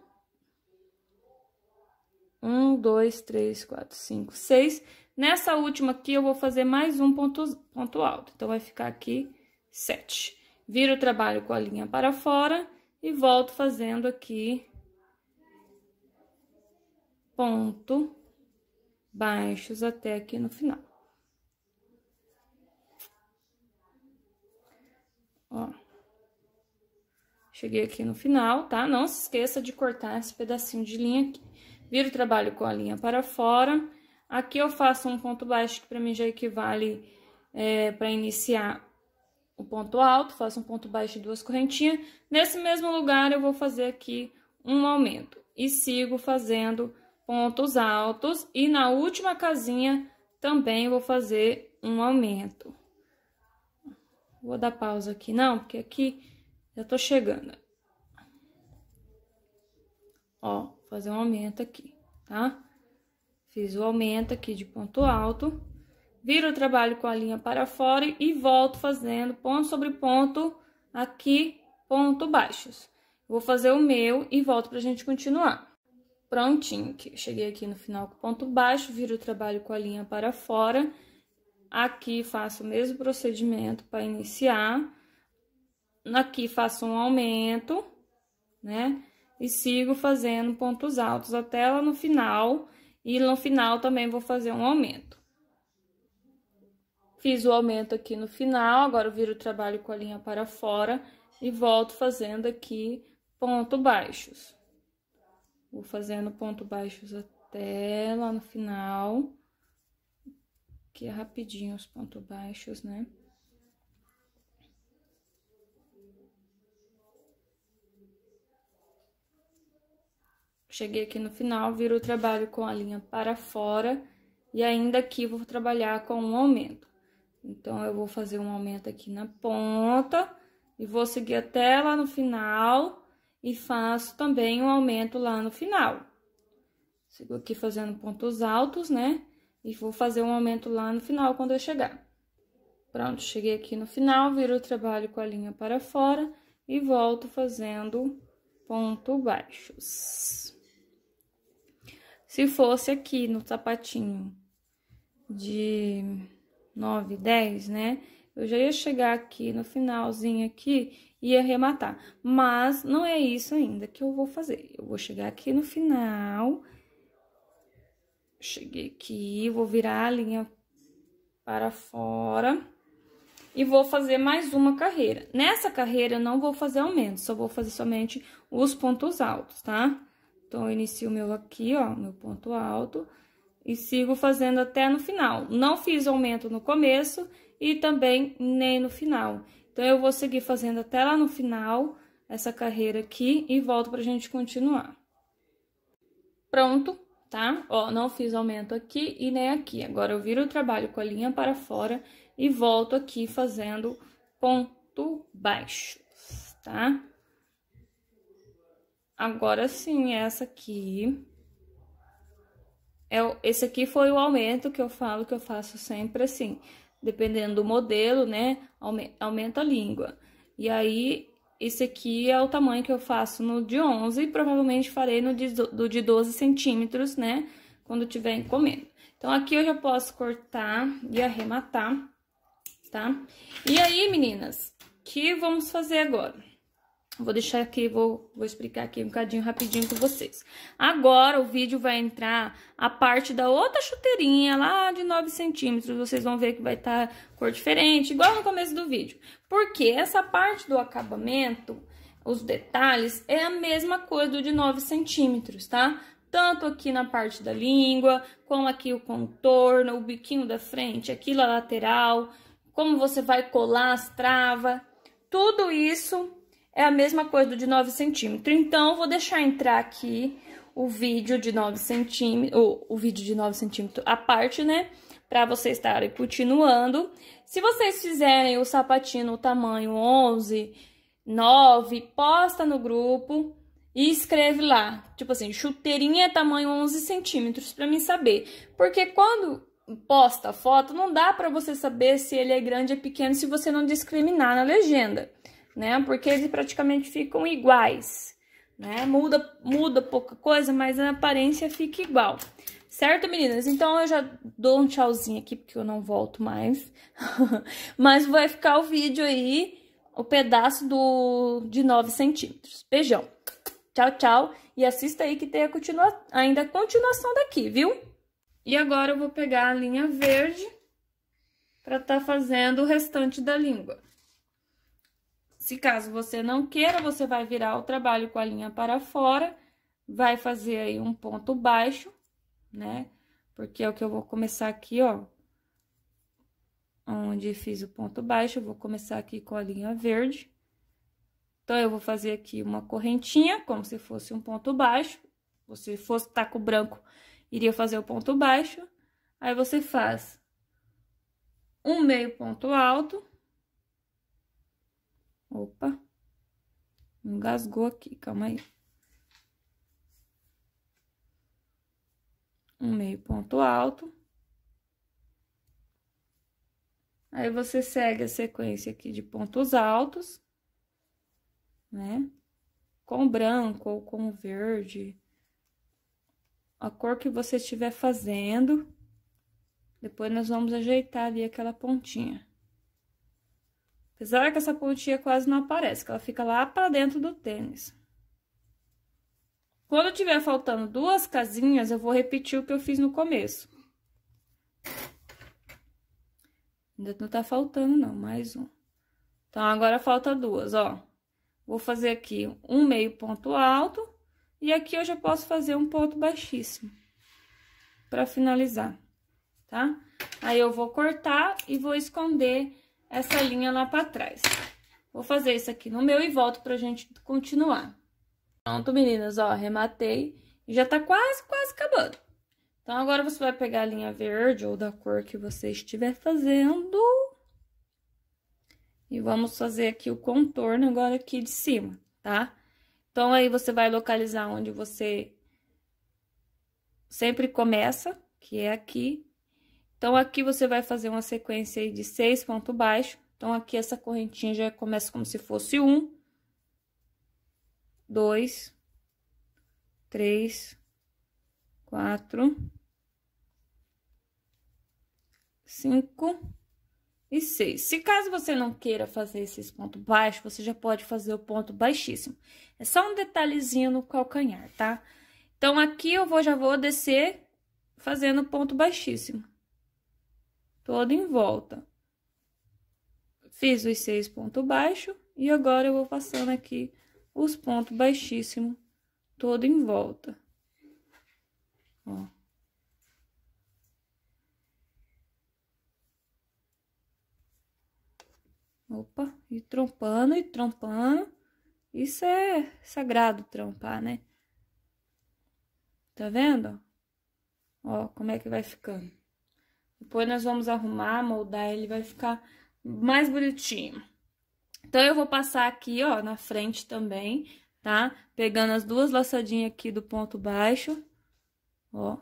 um, dois, três, quatro, cinco, seis. Nessa última aqui, eu vou fazer mais um ponto, ponto alto. Então, vai ficar aqui sete viro o trabalho com a linha para fora e volto fazendo aqui ponto baixos até aqui no final. Ó. Cheguei aqui no final, tá? Não se esqueça de cortar esse pedacinho de linha aqui. Viro o trabalho com a linha para fora. Aqui eu faço um ponto baixo que para mim já equivale é, para iniciar um ponto alto, faço um ponto baixo e duas correntinhas. Nesse mesmo lugar, eu vou fazer aqui um aumento. E sigo fazendo pontos altos. E na última casinha, também vou fazer um aumento. Vou dar pausa aqui, não, porque aqui já tô chegando. Ó, fazer um aumento aqui, tá? Fiz o aumento aqui de ponto alto viro o trabalho com a linha para fora e volto fazendo ponto sobre ponto aqui, ponto baixos. Vou fazer o meu e volto para a gente continuar. Prontinho, cheguei aqui no final com ponto baixo, viro o trabalho com a linha para fora. Aqui faço o mesmo procedimento para iniciar. Aqui faço um aumento, né? E sigo fazendo pontos altos até lá no final. E no final também vou fazer um aumento. Fiz o aumento aqui no final, agora eu viro o trabalho com a linha para fora e volto fazendo aqui ponto baixos. Vou fazendo ponto baixos até lá no final. Que é rapidinho os pontos baixos, né? Cheguei aqui no final, viro o trabalho com a linha para fora e ainda aqui vou trabalhar com um aumento. Então, eu vou fazer um aumento aqui na ponta e vou seguir até lá no final e faço também um aumento lá no final. Sigo aqui fazendo pontos altos, né? E vou fazer um aumento lá no final quando eu chegar. Pronto, cheguei aqui no final, viro o trabalho com a linha para fora e volto fazendo pontos baixos. Se fosse aqui no sapatinho de 9, 10, né? Eu já ia chegar aqui no finalzinho aqui e ia arrematar. Mas não é isso ainda que eu vou fazer. Eu vou chegar aqui no final. Cheguei aqui, vou virar a linha para fora e vou fazer mais uma carreira. Nessa carreira, eu não vou fazer aumento, só vou fazer somente os pontos altos, tá? Então, eu inicio o meu aqui, ó, meu ponto alto, e sigo fazendo até no final. Não fiz aumento no começo e também nem no final. Então, eu vou seguir fazendo até lá no final essa carreira aqui e volto pra gente continuar. Pronto, tá? Ó, não fiz aumento aqui e nem aqui. Agora, eu viro o trabalho com a linha para fora e volto aqui fazendo ponto baixo, tá? Agora sim, essa aqui é, esse aqui foi o aumento que eu falo que eu faço sempre assim, dependendo do modelo, né? Aumenta a língua. E aí, esse aqui é o tamanho que eu faço no de 11, provavelmente farei no de, do de 12 centímetros, né? Quando tiver comendo. Então, aqui eu já posso cortar e arrematar, tá? E aí, meninas, o que vamos fazer agora? Vou deixar aqui, vou, vou explicar aqui um bocadinho rapidinho com vocês. Agora o vídeo vai entrar a parte da outra chuteirinha lá de 9 centímetros. Vocês vão ver que vai estar tá cor diferente, igual no começo do vídeo. Porque essa parte do acabamento, os detalhes, é a mesma coisa do de 9 centímetros, tá? tanto aqui na parte da língua, como aqui o contorno, o biquinho da frente, aqui na lateral, como você vai colar as travas, tudo isso é a mesma coisa do de 9 centímetros. Então, vou deixar entrar aqui o vídeo de 9 centímetros, o vídeo de 9 centímetros a parte, né? Pra vocês estarem continuando. Se vocês fizerem o sapatinho tamanho 11, 9, posta no grupo e escreve lá. Tipo assim, chuteirinha tamanho 11 centímetros, pra mim saber. Porque quando posta a foto, não dá pra você saber se ele é grande ou é pequeno se você não discriminar na legenda né? Porque eles praticamente ficam iguais, né? Muda, muda pouca coisa, mas a aparência fica igual. Certo, meninas? Então eu já dou um tchauzinho aqui, porque eu não volto mais. mas vai ficar o vídeo aí, o pedaço do, de 9 centímetros. Beijão. Tchau, tchau. E assista aí que tem a continua, ainda a continuação daqui, viu? E agora eu vou pegar a linha verde para estar tá fazendo o restante da língua. Se caso você não queira, você vai virar o trabalho com a linha para fora, vai fazer aí um ponto baixo, né? Porque é o que eu vou começar aqui, ó. Onde fiz o ponto baixo, eu vou começar aqui com a linha verde. Então, eu vou fazer aqui uma correntinha, como se fosse um ponto baixo. Se fosse taco tá branco, iria fazer o ponto baixo. Aí, você faz um meio ponto alto Opa. Engasgou aqui, calma aí. Um meio ponto alto. Aí, você segue a sequência aqui de pontos altos, né? Com branco ou com verde, a cor que você estiver fazendo. Depois, nós vamos ajeitar ali aquela pontinha. Apesar que essa pontinha quase não aparece, que ela fica lá para dentro do tênis. Quando tiver faltando duas casinhas, eu vou repetir o que eu fiz no começo. Ainda não tá faltando, não. Mais um. Então, agora falta duas, ó. Vou fazer aqui um meio ponto alto. E aqui eu já posso fazer um ponto baixíssimo. para finalizar, tá? Aí, eu vou cortar e vou esconder essa linha lá para trás. Vou fazer isso aqui no meu e volto pra gente continuar. Pronto, meninas, ó, rematei. E já tá quase, quase acabando. Então, agora você vai pegar a linha verde ou da cor que você estiver fazendo. E vamos fazer aqui o contorno agora aqui de cima, tá? Então, aí você vai localizar onde você sempre começa, que é aqui. Então, aqui você vai fazer uma sequência de seis pontos baixos. Então, aqui essa correntinha já começa como se fosse um, dois, três, quatro, cinco e seis. Se caso você não queira fazer esses pontos baixos, você já pode fazer o ponto baixíssimo. É só um detalhezinho no calcanhar, tá? Então, aqui eu vou, já vou descer fazendo ponto baixíssimo todo em volta. Fiz os seis pontos baixos e agora eu vou passando aqui os pontos baixíssimos todo em volta. Ó. Opa, e trompando, e trompando. Isso é sagrado trampar, né? Tá vendo? Ó, como é que vai ficando. Depois nós vamos arrumar, moldar, ele vai ficar mais bonitinho. Então, eu vou passar aqui, ó, na frente também, tá? Pegando as duas laçadinhas aqui do ponto baixo, ó.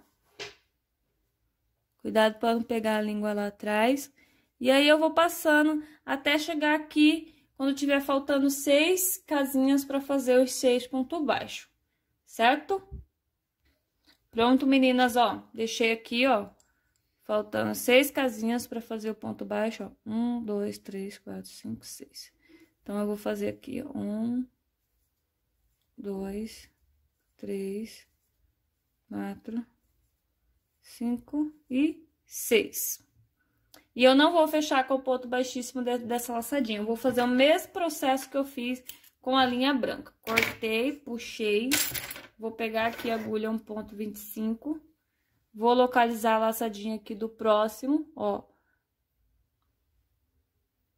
Cuidado para não pegar a língua lá atrás. E aí, eu vou passando até chegar aqui, quando tiver faltando seis casinhas para fazer os seis pontos baixos, certo? Pronto, meninas, ó, deixei aqui, ó, Faltando seis casinhas para fazer o ponto baixo, ó. Um, dois, três, quatro, cinco, seis. Então, eu vou fazer aqui um, dois, três, quatro, cinco e seis. E eu não vou fechar com o ponto baixíssimo dessa laçadinha. Eu vou fazer o mesmo processo que eu fiz com a linha branca. Cortei, puxei, vou pegar aqui a agulha 1.25 Vou localizar a laçadinha aqui do próximo, ó.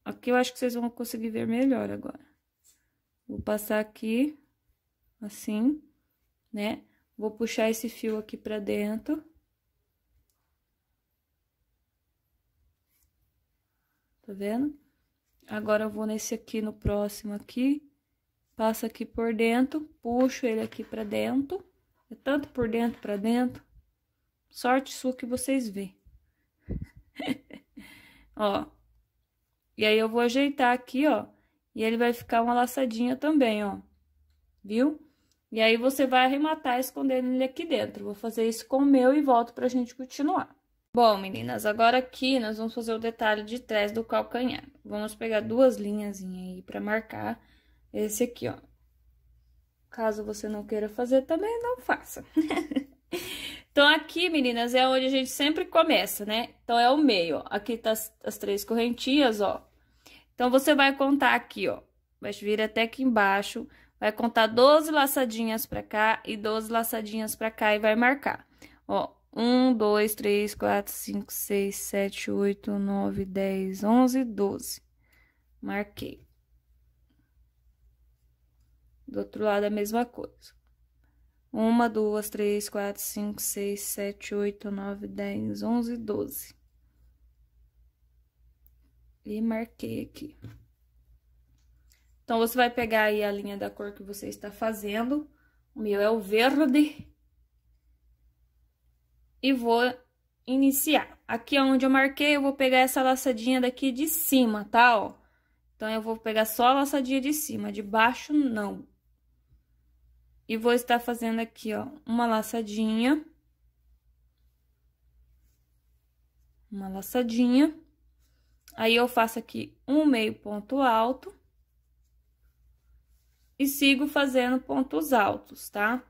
Aqui eu acho que vocês vão conseguir ver melhor agora. Vou passar aqui, assim, né? Vou puxar esse fio aqui pra dentro. Tá vendo? Agora eu vou nesse aqui, no próximo aqui. Passo aqui por dentro, puxo ele aqui pra dentro. É tanto por dentro pra dentro. Sorte sua que vocês vê. ó. E aí eu vou ajeitar aqui, ó. E ele vai ficar uma laçadinha também, ó. Viu? E aí você vai arrematar escondendo ele aqui dentro. Vou fazer isso com o meu e volto pra gente continuar. Bom, meninas, agora aqui nós vamos fazer o detalhe de trás do calcanhar. Vamos pegar duas linhas aí pra marcar esse aqui, ó. Caso você não queira fazer também, não faça. Então, aqui, meninas, é onde a gente sempre começa, né? Então, é o meio, ó. Aqui tá as, as três correntinhas, ó. Então, você vai contar aqui, ó. Vai vir até aqui embaixo, vai contar 12 laçadinhas pra cá e 12 laçadinhas pra cá e vai marcar. Ó, 1, 2, 3, 4, 5, 6, 7, 8, 9, 10, 11, 12. Marquei. Do outro lado a mesma coisa. Uma, duas, três, quatro, cinco, seis, sete, oito, nove, dez, onze, doze. E marquei aqui. Então, você vai pegar aí a linha da cor que você está fazendo. O meu é o verde. E vou iniciar. Aqui é onde eu marquei, eu vou pegar essa laçadinha daqui de cima, tá? Ó. Então, eu vou pegar só a laçadinha de cima, de baixo não. E vou estar fazendo aqui, ó, uma laçadinha. Uma laçadinha. Aí, eu faço aqui um meio ponto alto. E sigo fazendo pontos altos, tá?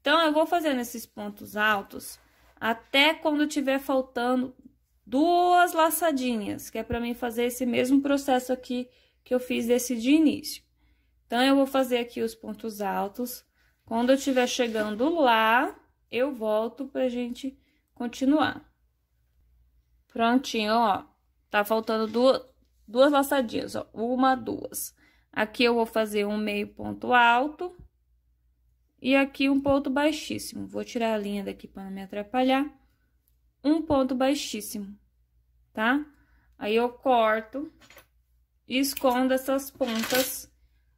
Então, eu vou fazendo esses pontos altos até quando tiver faltando duas laçadinhas, que é para mim fazer esse mesmo processo aqui que eu fiz desse de início. Então, eu vou fazer aqui os pontos altos, quando eu estiver chegando lá, eu volto pra gente continuar. Prontinho, ó. Tá faltando duas, duas laçadinhas, ó. Uma, duas. Aqui eu vou fazer um meio ponto alto. E aqui um ponto baixíssimo. Vou tirar a linha daqui para não me atrapalhar. Um ponto baixíssimo, tá? Aí eu corto e escondo essas pontas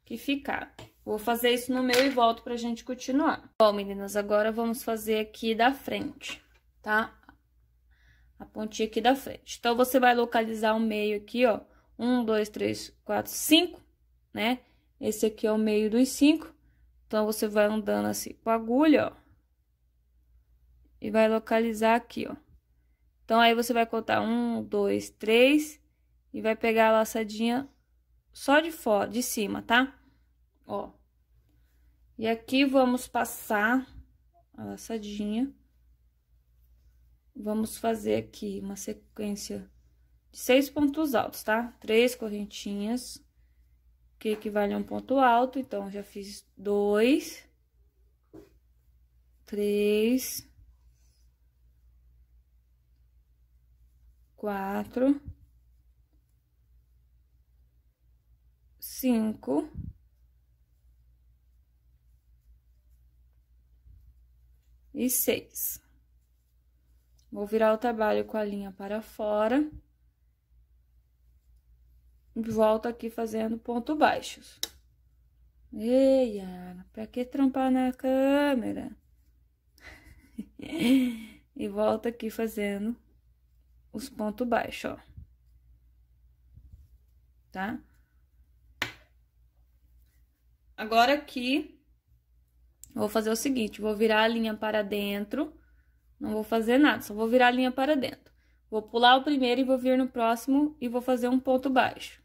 que ficaram. Vou fazer isso no meu e volto pra gente continuar. Bom, meninas, agora vamos fazer aqui da frente, tá? A pontinha aqui da frente. Então, você vai localizar o meio aqui, ó. Um, dois, três, quatro, cinco, né? Esse aqui é o meio dos cinco. Então, você vai andando assim com a agulha, ó. E vai localizar aqui, ó. Então, aí você vai contar um, dois, três. E vai pegar a laçadinha só de fora, de cima, tá? Ó. E aqui vamos passar a laçadinha. Vamos fazer aqui uma sequência de seis pontos altos, tá? Três correntinhas, que equivale a um ponto alto. Então, já fiz dois, três, quatro, cinco e seis. Vou virar o trabalho com a linha para fora. E volto aqui fazendo ponto baixos. Ei, Ana pra que trampar na câmera? e volto aqui fazendo os pontos baixos, ó. Tá? Agora aqui, Vou fazer o seguinte, vou virar a linha para dentro, não vou fazer nada, só vou virar a linha para dentro. Vou pular o primeiro e vou vir no próximo e vou fazer um ponto baixo.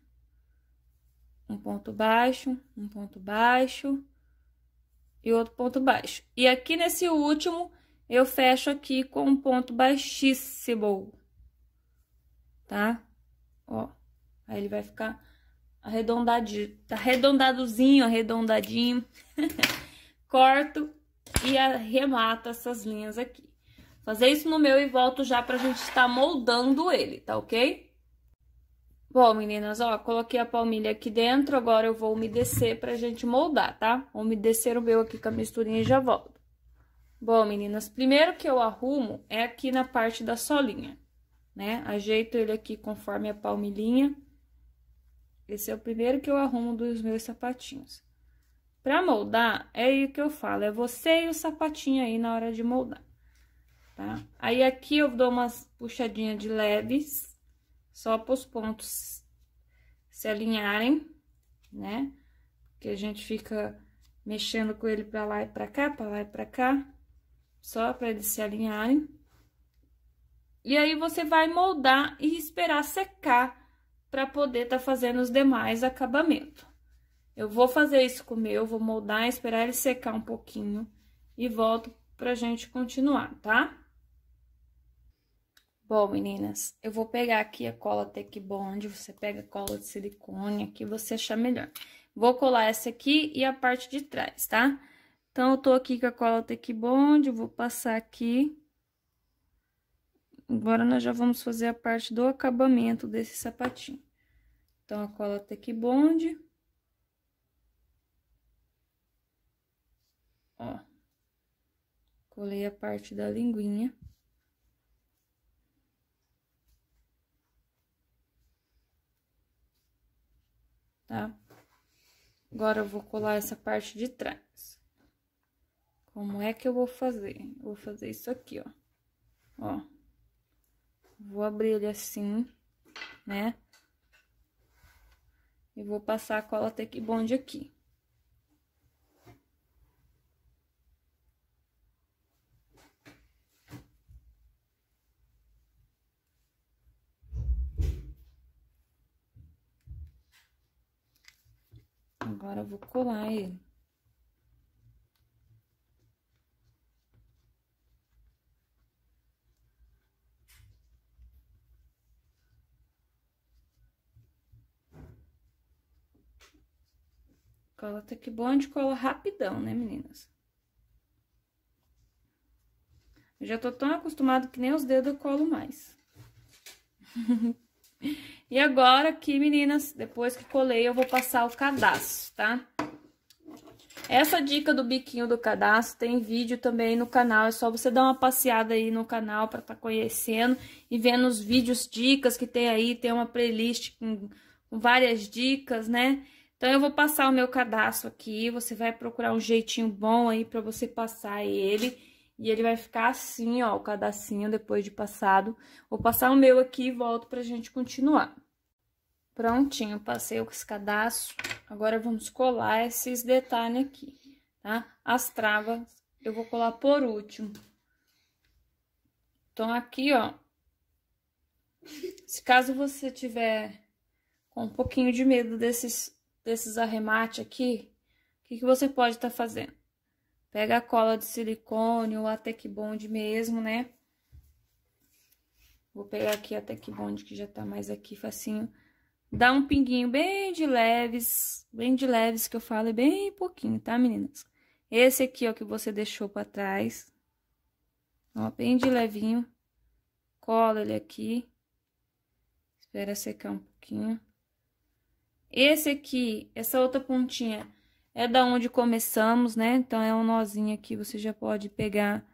Um ponto baixo, um ponto baixo e outro ponto baixo. E aqui nesse último, eu fecho aqui com um ponto baixíssimo, tá? Ó, aí ele vai ficar arredondadinho, arredondadozinho, arredondadinho. corto e arremato essas linhas aqui. Fazer isso no meu e volto já pra gente estar tá moldando ele, tá ok? Bom, meninas, ó, coloquei a palmilha aqui dentro, agora eu vou umedecer pra gente moldar, tá? Vou umedecer o meu aqui com a misturinha e já volto. Bom, meninas, primeiro que eu arrumo é aqui na parte da solinha, né? Ajeito ele aqui conforme a palmilhinha. Esse é o primeiro que eu arrumo dos meus sapatinhos. Pra moldar, é aí que eu falo, é você e o sapatinho aí na hora de moldar, tá? Aí aqui eu dou umas puxadinhas de leves, só para os pontos se alinharem, né? Porque a gente fica mexendo com ele pra lá e pra cá, pra lá e pra cá, só pra eles se alinharem. E aí você vai moldar e esperar secar para poder tá fazendo os demais acabamento. Eu vou fazer isso com o meu, vou moldar, esperar ele secar um pouquinho e volto pra gente continuar, tá? Bom, meninas, eu vou pegar aqui a cola Tech Bond, você pega a cola de silicone, aqui você achar melhor. Vou colar essa aqui e a parte de trás, tá? Então, eu tô aqui com a cola Tech Bond, vou passar aqui. Agora, nós já vamos fazer a parte do acabamento desse sapatinho. Então, a cola Tech Bond... ó. Colei a parte da linguinha. Tá? Agora, eu vou colar essa parte de trás. Como é que eu vou fazer? vou fazer isso aqui, ó. Ó. Vou abrir ele assim, né? E vou passar a cola Tec Bond aqui. Agora, eu vou colar ele. Cola tá até que bom de cola rapidão, né, meninas? Eu já tô tão acostumado que nem os dedos eu colo mais. E agora aqui, meninas, depois que colei, eu vou passar o cadastro, tá? Essa dica do biquinho do cadastro tem vídeo também no canal, é só você dar uma passeada aí no canal para estar tá conhecendo e vendo os vídeos, dicas que tem aí, tem uma playlist com, com várias dicas, né? Então, eu vou passar o meu cadastro aqui, você vai procurar um jeitinho bom aí para você passar ele e ele vai ficar assim, ó, o cadacinho depois de passado. Vou passar o meu aqui e volto pra gente continuar. Prontinho, passei o esse cadastro. Agora, vamos colar esses detalhes aqui, tá? As travas eu vou colar por último. Então, aqui, ó. Se caso você tiver com um pouquinho de medo desses, desses arremates aqui, o que, que você pode estar tá fazendo? Pega a cola de silicone ou a Tech Bond mesmo, né? Vou pegar aqui a Tech Bond, que já tá mais aqui, facinho. Dá um pinguinho bem de leves, bem de leves, que eu falo, é bem pouquinho, tá, meninas? Esse aqui, ó, é que você deixou pra trás. Ó, bem de levinho. Cola ele aqui. Espera secar um pouquinho. Esse aqui, essa outra pontinha, é da onde começamos, né? Então, é um nozinho aqui, você já pode pegar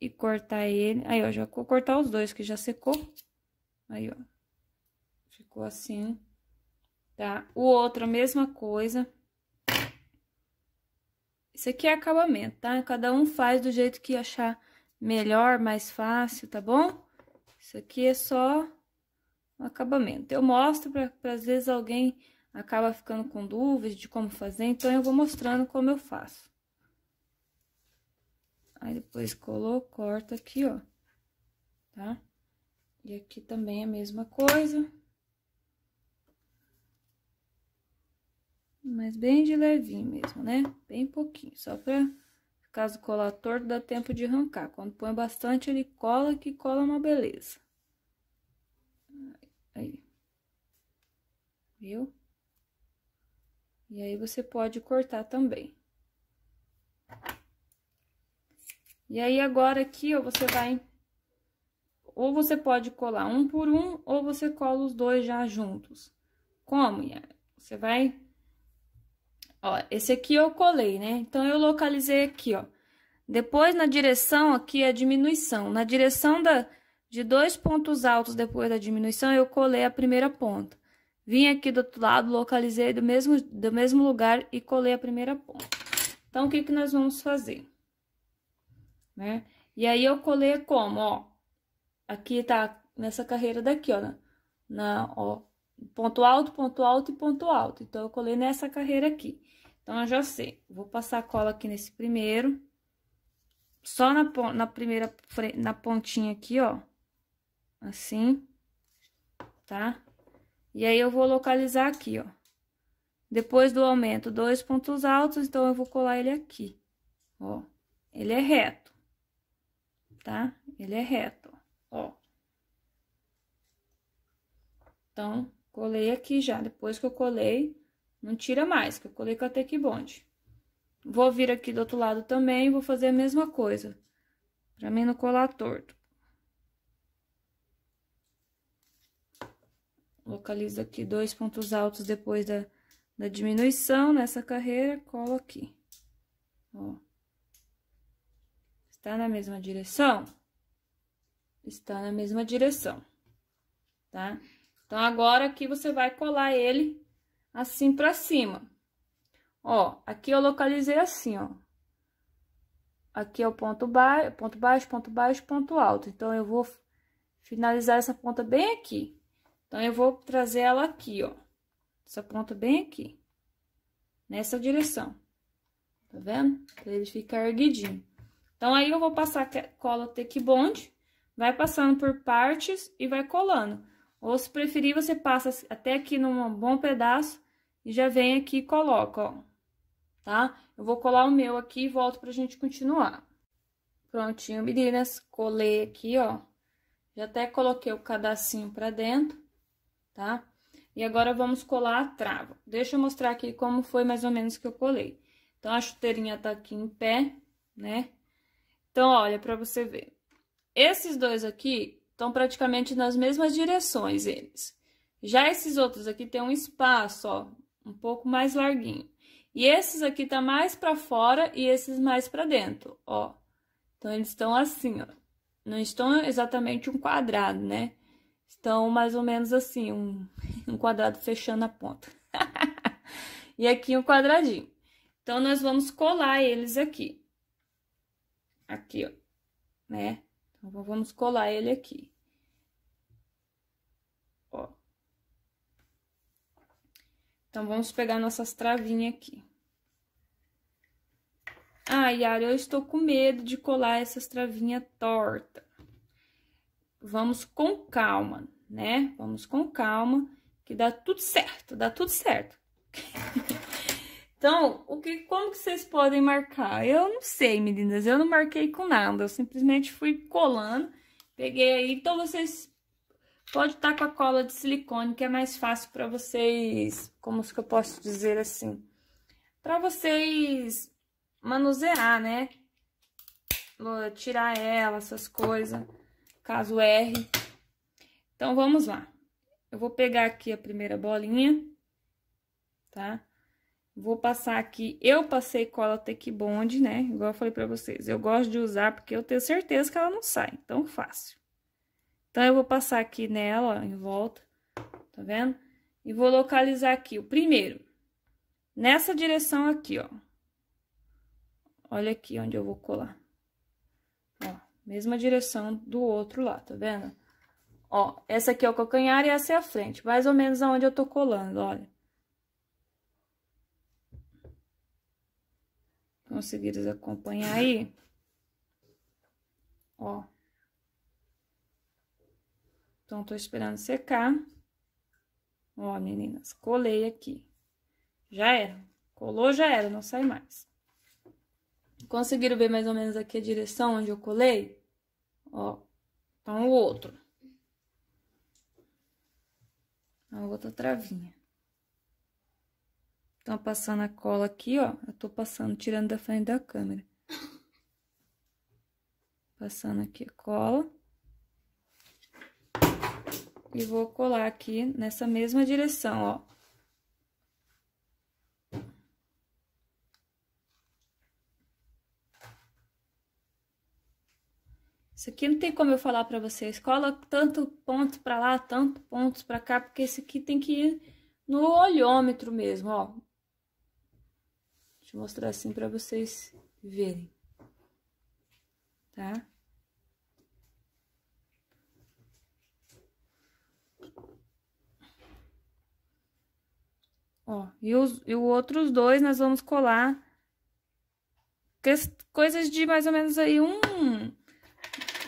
e cortar ele. Aí, ó, já vou cortar os dois, que já secou. Aí, ó, ficou assim, tá? O outro, a mesma coisa. Isso aqui é acabamento, tá? Cada um faz do jeito que achar melhor, mais fácil, tá bom? Isso aqui é só acabamento. Eu mostro para às vezes, alguém acaba ficando com dúvidas de como fazer, então eu vou mostrando como eu faço. Aí depois colou, corta aqui, ó, tá? E aqui também é a mesma coisa. Mas bem de levinho mesmo, né? Bem pouquinho, só pra... Caso colar torto, dá tempo de arrancar. Quando põe bastante, ele cola, que cola uma beleza. Aí. Viu? E aí, você pode cortar também. E aí, agora aqui, ó, você vai... Ou você pode colar um por um, ou você cola os dois já juntos. Como, Você vai... Ó, esse aqui eu colei, né? Então, eu localizei aqui, ó. Depois, na direção aqui, é a diminuição. Na direção da, de dois pontos altos depois da diminuição, eu colei a primeira ponta. Vim aqui do outro lado, localizei do mesmo, do mesmo lugar e colei a primeira ponta. Então, o que que nós vamos fazer? Né? E aí, eu colei como, ó. Aqui tá nessa carreira daqui, ó. Na, né? na, ó, ponto alto, ponto alto e ponto alto. Então, eu colei nessa carreira aqui. Então, eu já sei. Vou passar a cola aqui nesse primeiro. Só na, na primeira, na pontinha aqui, ó. Assim. Tá? E aí, eu vou localizar aqui, ó. Depois do aumento, dois pontos altos, então, eu vou colar ele aqui, ó. Ele é reto, tá? Ele é reto, ó. Então, colei aqui já. Depois que eu colei, não tira mais, que eu colei com a Tec Bond. Vou vir aqui do outro lado também, vou fazer a mesma coisa, pra mim não colar torto. Localizo aqui dois pontos altos depois da, da diminuição nessa carreira, colo aqui. Ó. Está na mesma direção? Está na mesma direção, tá? Então, agora aqui você vai colar ele assim pra cima. Ó, aqui eu localizei assim, ó. Aqui é o ponto, ba ponto baixo, ponto baixo, ponto alto. Então, eu vou finalizar essa ponta bem aqui. Então, eu vou trazer ela aqui, ó. Essa ponta bem aqui. Nessa direção. Tá vendo? Pra ele ficar erguidinho. Então, aí eu vou passar cola bond. vai passando por partes e vai colando. Ou, se preferir, você passa até aqui num bom pedaço e já vem aqui e coloca, ó. Tá? Eu vou colar o meu aqui e volto pra gente continuar. Prontinho, meninas. Colei aqui, ó. Já até coloquei o cadacinho pra dentro tá? E agora vamos colar a trava. Deixa eu mostrar aqui como foi mais ou menos que eu colei. Então, a chuteirinha tá aqui em pé, né? Então, olha, pra você ver. Esses dois aqui estão praticamente nas mesmas direções, eles. Já esses outros aqui tem um espaço, ó, um pouco mais larguinho. E esses aqui tá mais para fora e esses mais para dentro, ó. Então, eles estão assim, ó. Não estão exatamente um quadrado, né? estão mais ou menos assim, um, um quadrado fechando a ponta. e aqui um quadradinho. Então, nós vamos colar eles aqui. Aqui, ó, né? Então, vamos colar ele aqui. Ó. Então, vamos pegar nossas travinhas aqui. Ah, Yara, eu estou com medo de colar essas travinhas tortas vamos com calma, né? Vamos com calma, que dá tudo certo, dá tudo certo. então, o que, como que vocês podem marcar? Eu não sei, meninas, eu não marquei com nada, eu simplesmente fui colando, peguei aí, então vocês pode estar com a cola de silicone, que é mais fácil para vocês, como que eu posso dizer assim, para vocês manusear, né? Tirar ela, essas coisas caso R, Então, vamos lá. Eu vou pegar aqui a primeira bolinha, tá? Vou passar aqui, eu passei cola Tech Bond, né? Igual eu falei pra vocês, eu gosto de usar porque eu tenho certeza que ela não sai, tão fácil. Então, eu vou passar aqui nela, ó, em volta, tá vendo? E vou localizar aqui o primeiro, nessa direção aqui, ó. Olha aqui onde eu vou colar. Mesma direção do outro lá, tá vendo? Ó, essa aqui é o calcanhar e essa é a frente, mais ou menos aonde eu tô colando, olha. Conseguiram acompanhar aí? Ó. Então, tô esperando secar. Ó, meninas, colei aqui. Já era. Colou, já era, não sai mais. Conseguiram ver mais ou menos aqui a direção onde eu colei? Ó, então tá o outro. A outra travinha. Então, passando a cola aqui, ó, eu tô passando, tirando da frente da câmera. Passando aqui a cola. E vou colar aqui nessa mesma direção, ó. Isso aqui não tem como eu falar para vocês. Cola tanto ponto para lá, tanto pontos para cá, porque esse aqui tem que ir no olhômetro mesmo, ó. Deixa eu mostrar assim para vocês verem. Tá? Ó, e os e os outros dois nós vamos colar coisas de mais ou menos aí um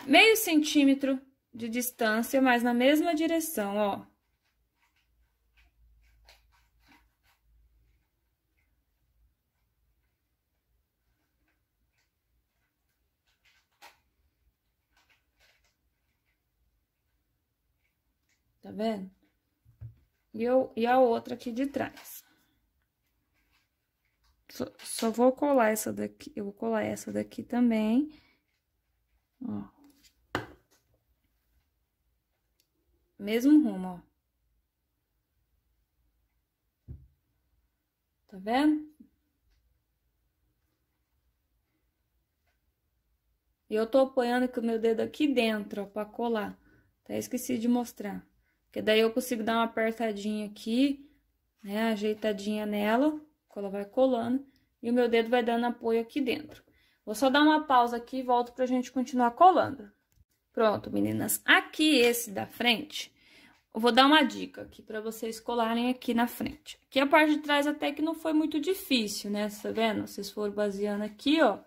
meio centímetro de distância, mas na mesma direção, ó. Tá vendo? E, eu, e a outra aqui de trás. Só, só vou colar essa daqui, eu vou colar essa daqui também, ó. mesmo rumo, ó. Tá vendo? E eu tô apoiando com o meu dedo aqui dentro, ó, pra colar. Até esqueci de mostrar. Porque daí eu consigo dar uma apertadinha aqui, né, ajeitadinha nela, ela vai colando. E o meu dedo vai dando apoio aqui dentro. Vou só dar uma pausa aqui e volto pra gente continuar colando. Pronto, meninas. Aqui, esse da frente, eu vou dar uma dica aqui para vocês colarem aqui na frente. Aqui a parte de trás até que não foi muito difícil, né? Tá vendo? Vocês foram baseando aqui, ó,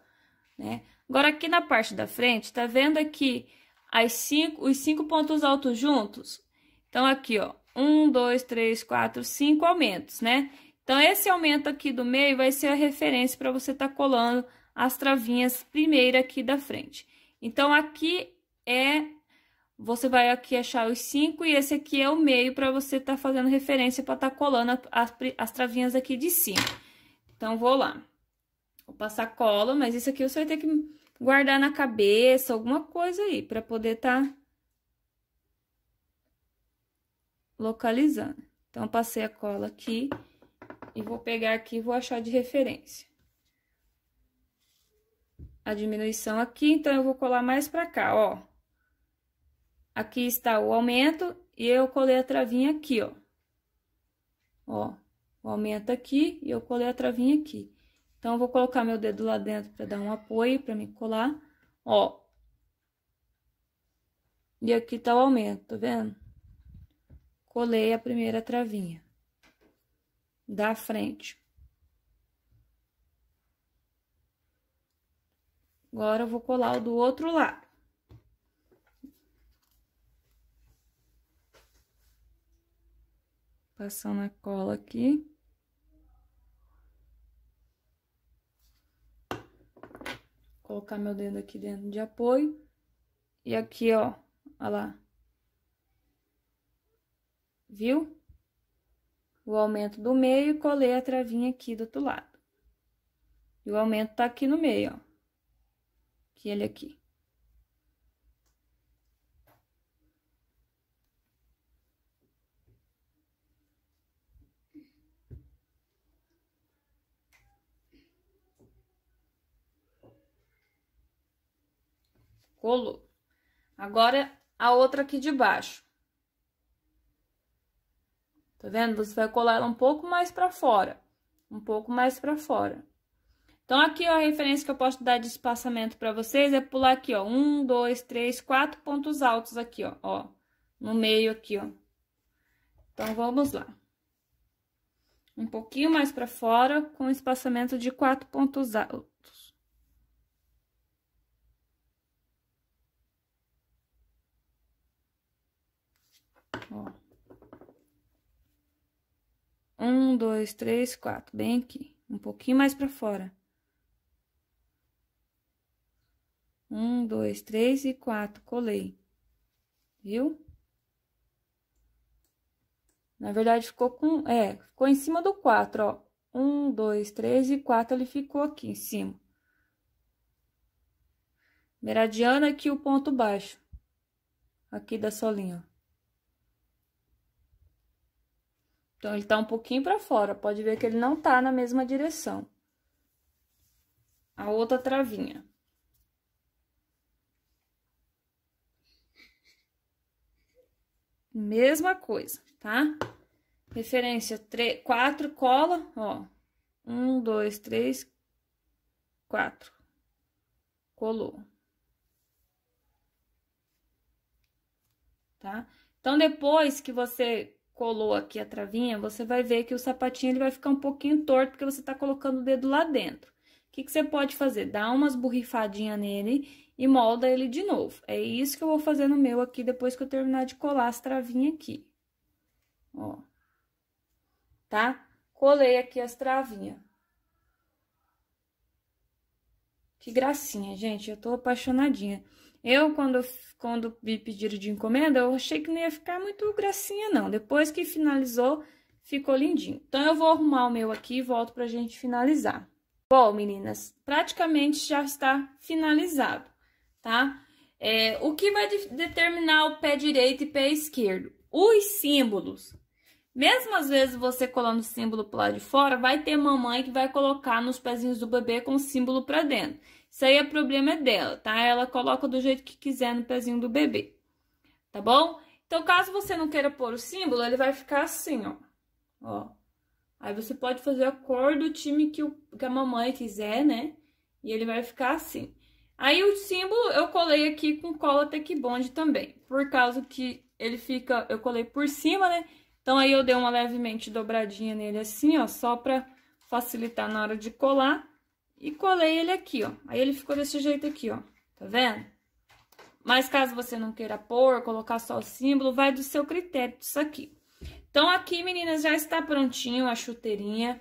né? Agora, aqui na parte da frente, tá vendo aqui as cinco, os cinco pontos altos juntos? Então, aqui, ó, um, dois, três, quatro, cinco aumentos, né? Então, esse aumento aqui do meio vai ser a referência para você estar tá colando as travinhas primeira aqui da frente. Então, aqui é você vai aqui achar os cinco e esse aqui é o meio para você estar tá fazendo referência para estar tá colando as, as travinhas aqui de cima. Então, vou lá. Vou passar cola, mas isso aqui você vai ter que guardar na cabeça, alguma coisa aí, para poder estar tá localizando. Então, passei a cola aqui e vou pegar aqui e vou achar de referência. A diminuição aqui, então, eu vou colar mais para cá, ó. Aqui está o aumento e eu colei a travinha aqui, ó. Ó, o aumento aqui e eu colei a travinha aqui. Então, eu vou colocar meu dedo lá dentro para dar um apoio, para me colar, ó. E aqui tá o aumento, tá vendo? Colei a primeira travinha da frente. Agora, eu vou colar o do outro lado. Passando a cola aqui. Colocar meu dedo aqui dentro de apoio. E aqui, ó, olha lá. Viu? O aumento do meio e colei a travinha aqui do outro lado. E o aumento tá aqui no meio, ó. Que ele aqui. colou. Agora, a outra aqui de baixo. Tá vendo? Você vai colar ela um pouco mais pra fora. Um pouco mais pra fora. Então, aqui, ó, a referência que eu posso dar de espaçamento pra vocês é pular aqui, ó. Um, dois, três, quatro pontos altos aqui, ó. Ó, no meio aqui, ó. Então, vamos lá. Um pouquinho mais pra fora, com espaçamento de quatro pontos altos Um, dois, três, quatro. Bem aqui. Um pouquinho mais pra fora. Um, dois, três e quatro. Colei. Viu? Na verdade, ficou com... É, ficou em cima do quatro, ó. Um, dois, três e quatro, ele ficou aqui em cima. meradiana aqui o ponto baixo. Aqui da solinha, ó. Então, ele tá um pouquinho para fora. Pode ver que ele não tá na mesma direção. A outra travinha. Mesma coisa, tá? Referência quatro cola, ó. um, dois, três, quatro. Colou. Tá? Então, depois que você colou aqui a travinha, você vai ver que o sapatinho ele vai ficar um pouquinho torto, porque você tá colocando o dedo lá dentro. O que, que você pode fazer? Dá umas borrifadinhas nele e molda ele de novo. É isso que eu vou fazer no meu aqui, depois que eu terminar de colar as travinhas aqui. Ó. Tá? Colei aqui as travinhas. Que gracinha, gente. Eu tô apaixonadinha. Eu, quando, quando me pediram de encomenda, eu achei que não ia ficar muito gracinha, não. Depois que finalizou, ficou lindinho. Então, eu vou arrumar o meu aqui e volto pra gente finalizar. Bom, meninas, praticamente já está finalizado, tá? É, o que vai de determinar o pé direito e pé esquerdo? Os símbolos. Mesmo às vezes você colando o símbolo pro lado de fora, vai ter mamãe que vai colocar nos pezinhos do bebê com o símbolo para dentro. Isso aí é problema dela, tá? Ela coloca do jeito que quiser no pezinho do bebê, tá bom? Então, caso você não queira pôr o símbolo, ele vai ficar assim, ó. Ó. Aí você pode fazer a cor do time que, o, que a mamãe quiser, né? E ele vai ficar assim. Aí o símbolo eu colei aqui com cola Tech Bond também, por causa que ele fica, eu colei por cima, né? Então aí eu dei uma levemente dobradinha nele assim, ó, só pra facilitar na hora de colar e colei ele aqui, ó. Aí ele ficou desse jeito aqui, ó. Tá vendo? Mas caso você não queira pôr, colocar só o símbolo, vai do seu critério disso aqui. Então, aqui, meninas, já está prontinho a chuteirinha,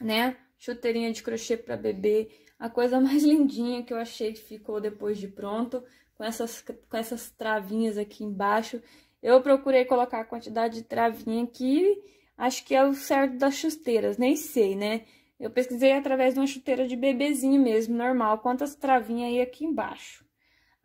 né? Chuteirinha de crochê para bebê. A coisa mais lindinha que eu achei que ficou depois de pronto, com essas, com essas travinhas aqui embaixo. Eu procurei colocar a quantidade de travinha aqui, acho que é o certo das chuteiras, nem sei, né? Eu pesquisei através de uma chuteira de bebezinho mesmo, normal, quantas travinhas aí aqui embaixo.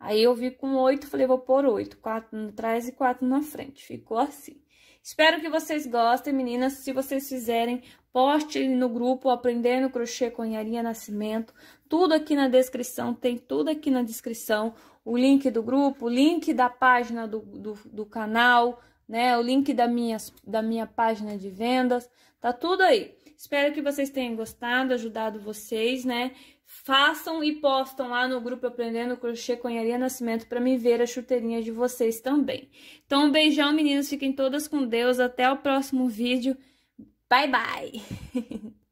Aí eu vi com oito, falei, vou pôr oito, quatro atrás e quatro na frente. Ficou assim. Espero que vocês gostem, meninas. Se vocês fizerem, poste no grupo Aprendendo Crochê com Yarinha Nascimento. Tudo aqui na descrição, tem tudo aqui na descrição. O link do grupo, o link da página do, do, do canal, né? O link da minha, da minha página de vendas. Tá tudo aí. Espero que vocês tenham gostado, ajudado vocês, né? Façam e postam lá no grupo Aprendendo Crochê Conharia Nascimento para me ver a chuteirinha de vocês também. Então, um beijão, meninos. Fiquem todas com Deus. Até o próximo vídeo. Bye, bye!